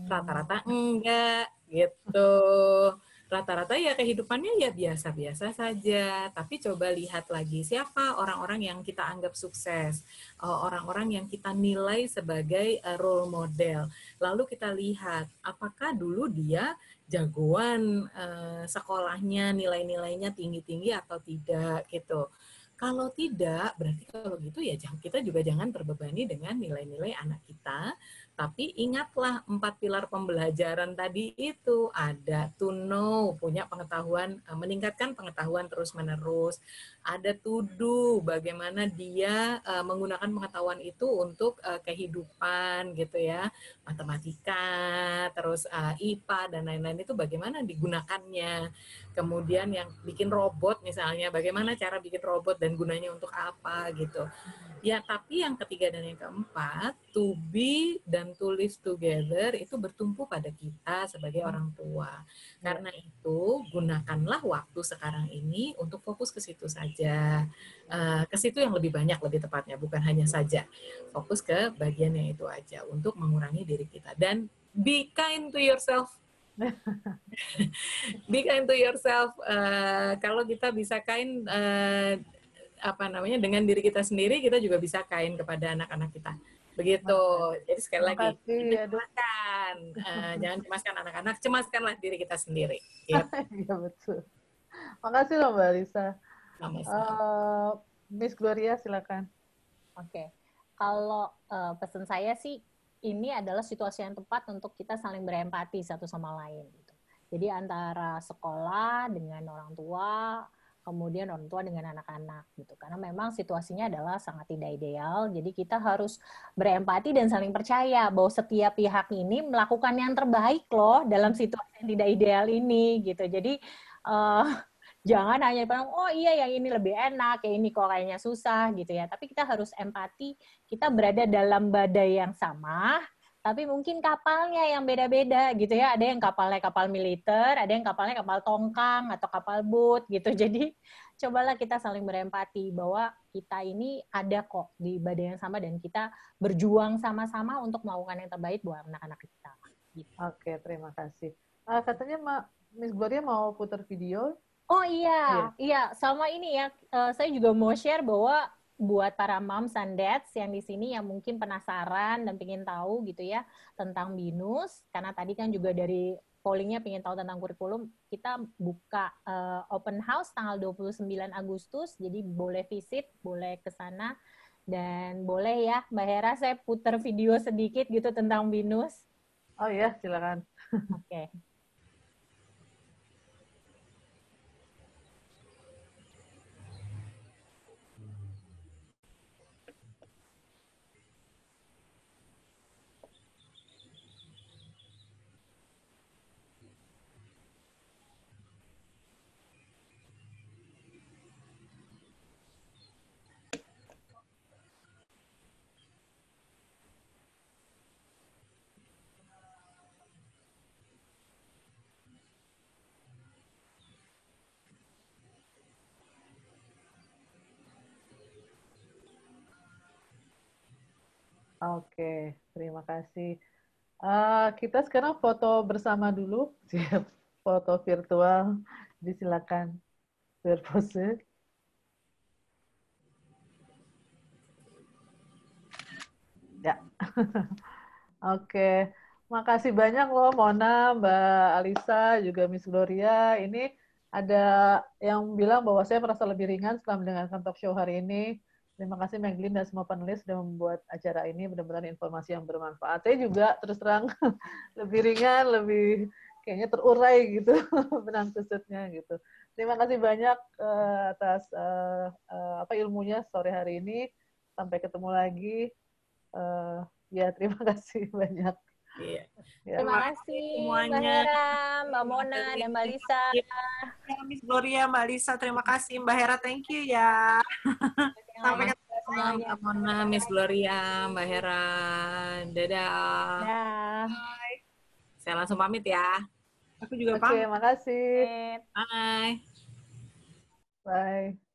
rata-rata hmm. enggak gitu rata-rata ya kehidupannya ya biasa-biasa saja tapi coba lihat lagi siapa orang-orang yang kita anggap sukses eh, orang-orang yang kita nilai sebagai eh, role model lalu kita lihat apakah dulu dia jagoan eh, sekolahnya nilai-nilainya tinggi-tinggi atau tidak gitu kalau tidak berarti kalau gitu ya kita juga jangan terbebani dengan nilai-nilai anak kita tapi ingatlah empat pilar pembelajaran tadi itu ada to know, punya pengetahuan, e, meningkatkan pengetahuan terus-menerus. Ada to do, bagaimana dia e, menggunakan pengetahuan itu untuk e, kehidupan gitu ya. Matematika, terus IPA dan lain-lain itu bagaimana digunakannya kemudian yang bikin robot misalnya bagaimana cara bikin robot dan gunanya untuk apa gitu ya tapi yang ketiga dan yang keempat to be dan to live together itu bertumpu pada kita sebagai hmm. orang tua ya. karena itu gunakanlah waktu sekarang ini untuk fokus ke situ saja eh, ke situ yang lebih banyak lebih tepatnya bukan hanya saja fokus ke bagian yang itu aja untuk mengurangi diri kita dan be kind to yourself Be kind to yourself. Uh, kalau kita bisa kain uh, apa namanya dengan diri kita sendiri, kita juga bisa kain kepada anak-anak kita. Begitu. Jadi sekali lagi, cemaskan. Uh, eh, jangan cemaskan anak-anak, cemaskanlah diri kita sendiri. Iya yep. Iya, betul. Makasih loh Mbak Lisa. Uh, Miss Gloria silakan. Oke. Okay. Kalau uh, pesan saya sih ini adalah situasi yang tepat untuk kita saling berempati satu sama lain. Gitu. Jadi antara sekolah dengan orang tua, kemudian orang tua dengan anak-anak gitu. Karena memang situasinya adalah sangat tidak ideal, jadi kita harus berempati dan saling percaya bahwa setiap pihak ini melakukan yang terbaik loh dalam situasi yang tidak ideal ini gitu. Jadi uh, jangan hanya bilang oh iya yang ini lebih enak kayak ini kok kayaknya susah gitu ya tapi kita harus empati kita berada dalam badai yang sama tapi mungkin kapalnya yang beda-beda gitu ya ada yang kapalnya kapal militer ada yang kapalnya kapal tongkang atau kapal boat gitu jadi cobalah kita saling berempati bahwa kita ini ada kok di badai yang sama dan kita berjuang sama-sama untuk melakukan yang terbaik buat anak-anak kita gitu. oke terima kasih uh, katanya Ma, Miss Gloria mau putar video Oh iya, yeah. iya sama ini ya. Uh, saya juga mau share bahwa buat para moms and dads yang di sini yang mungkin penasaran dan pengen tahu gitu ya tentang binus karena tadi kan juga dari pollingnya pengen tahu tentang kurikulum kita buka uh, open house tanggal 29 Agustus jadi boleh visit boleh ke sana dan boleh ya Mbak Hera saya putar video sedikit gitu tentang binus oh iya silakan oke okay. Oke, terima kasih. Uh, kita sekarang foto bersama dulu, siap foto virtual. Disilakan berpose. Ya, oke. Makasih banyak loh Mona, Mbak Alisa, juga Miss Gloria. Ini ada yang bilang bahwa saya merasa lebih ringan setelah mendengarkan talk show hari ini Terima kasih Meglin dan semua panelis sudah membuat acara ini benar-benar informasi yang bermanfaat. Saya juga terus terang lebih ringan, lebih kayaknya terurai gitu benang kusutnya gitu. Terima kasih banyak uh, atas uh, uh, apa ilmunya sore hari ini. Sampai ketemu lagi. Uh, ya terima kasih banyak. Iya. iya. Terima kasih semuanya. Mbak Hera, Mbak Mona, dan Mbak Lisa. Ya, Miss Gloria, Mbak Lisa, terima kasih. Mbak Hera, thank you ya. Sampai ketemu Mbak Mona, Miss Gloria, Mbak Hera. Dadah. Bye. Saya langsung pamit ya. Aku juga okay, pamit. Terima kasih. Bye. Bye.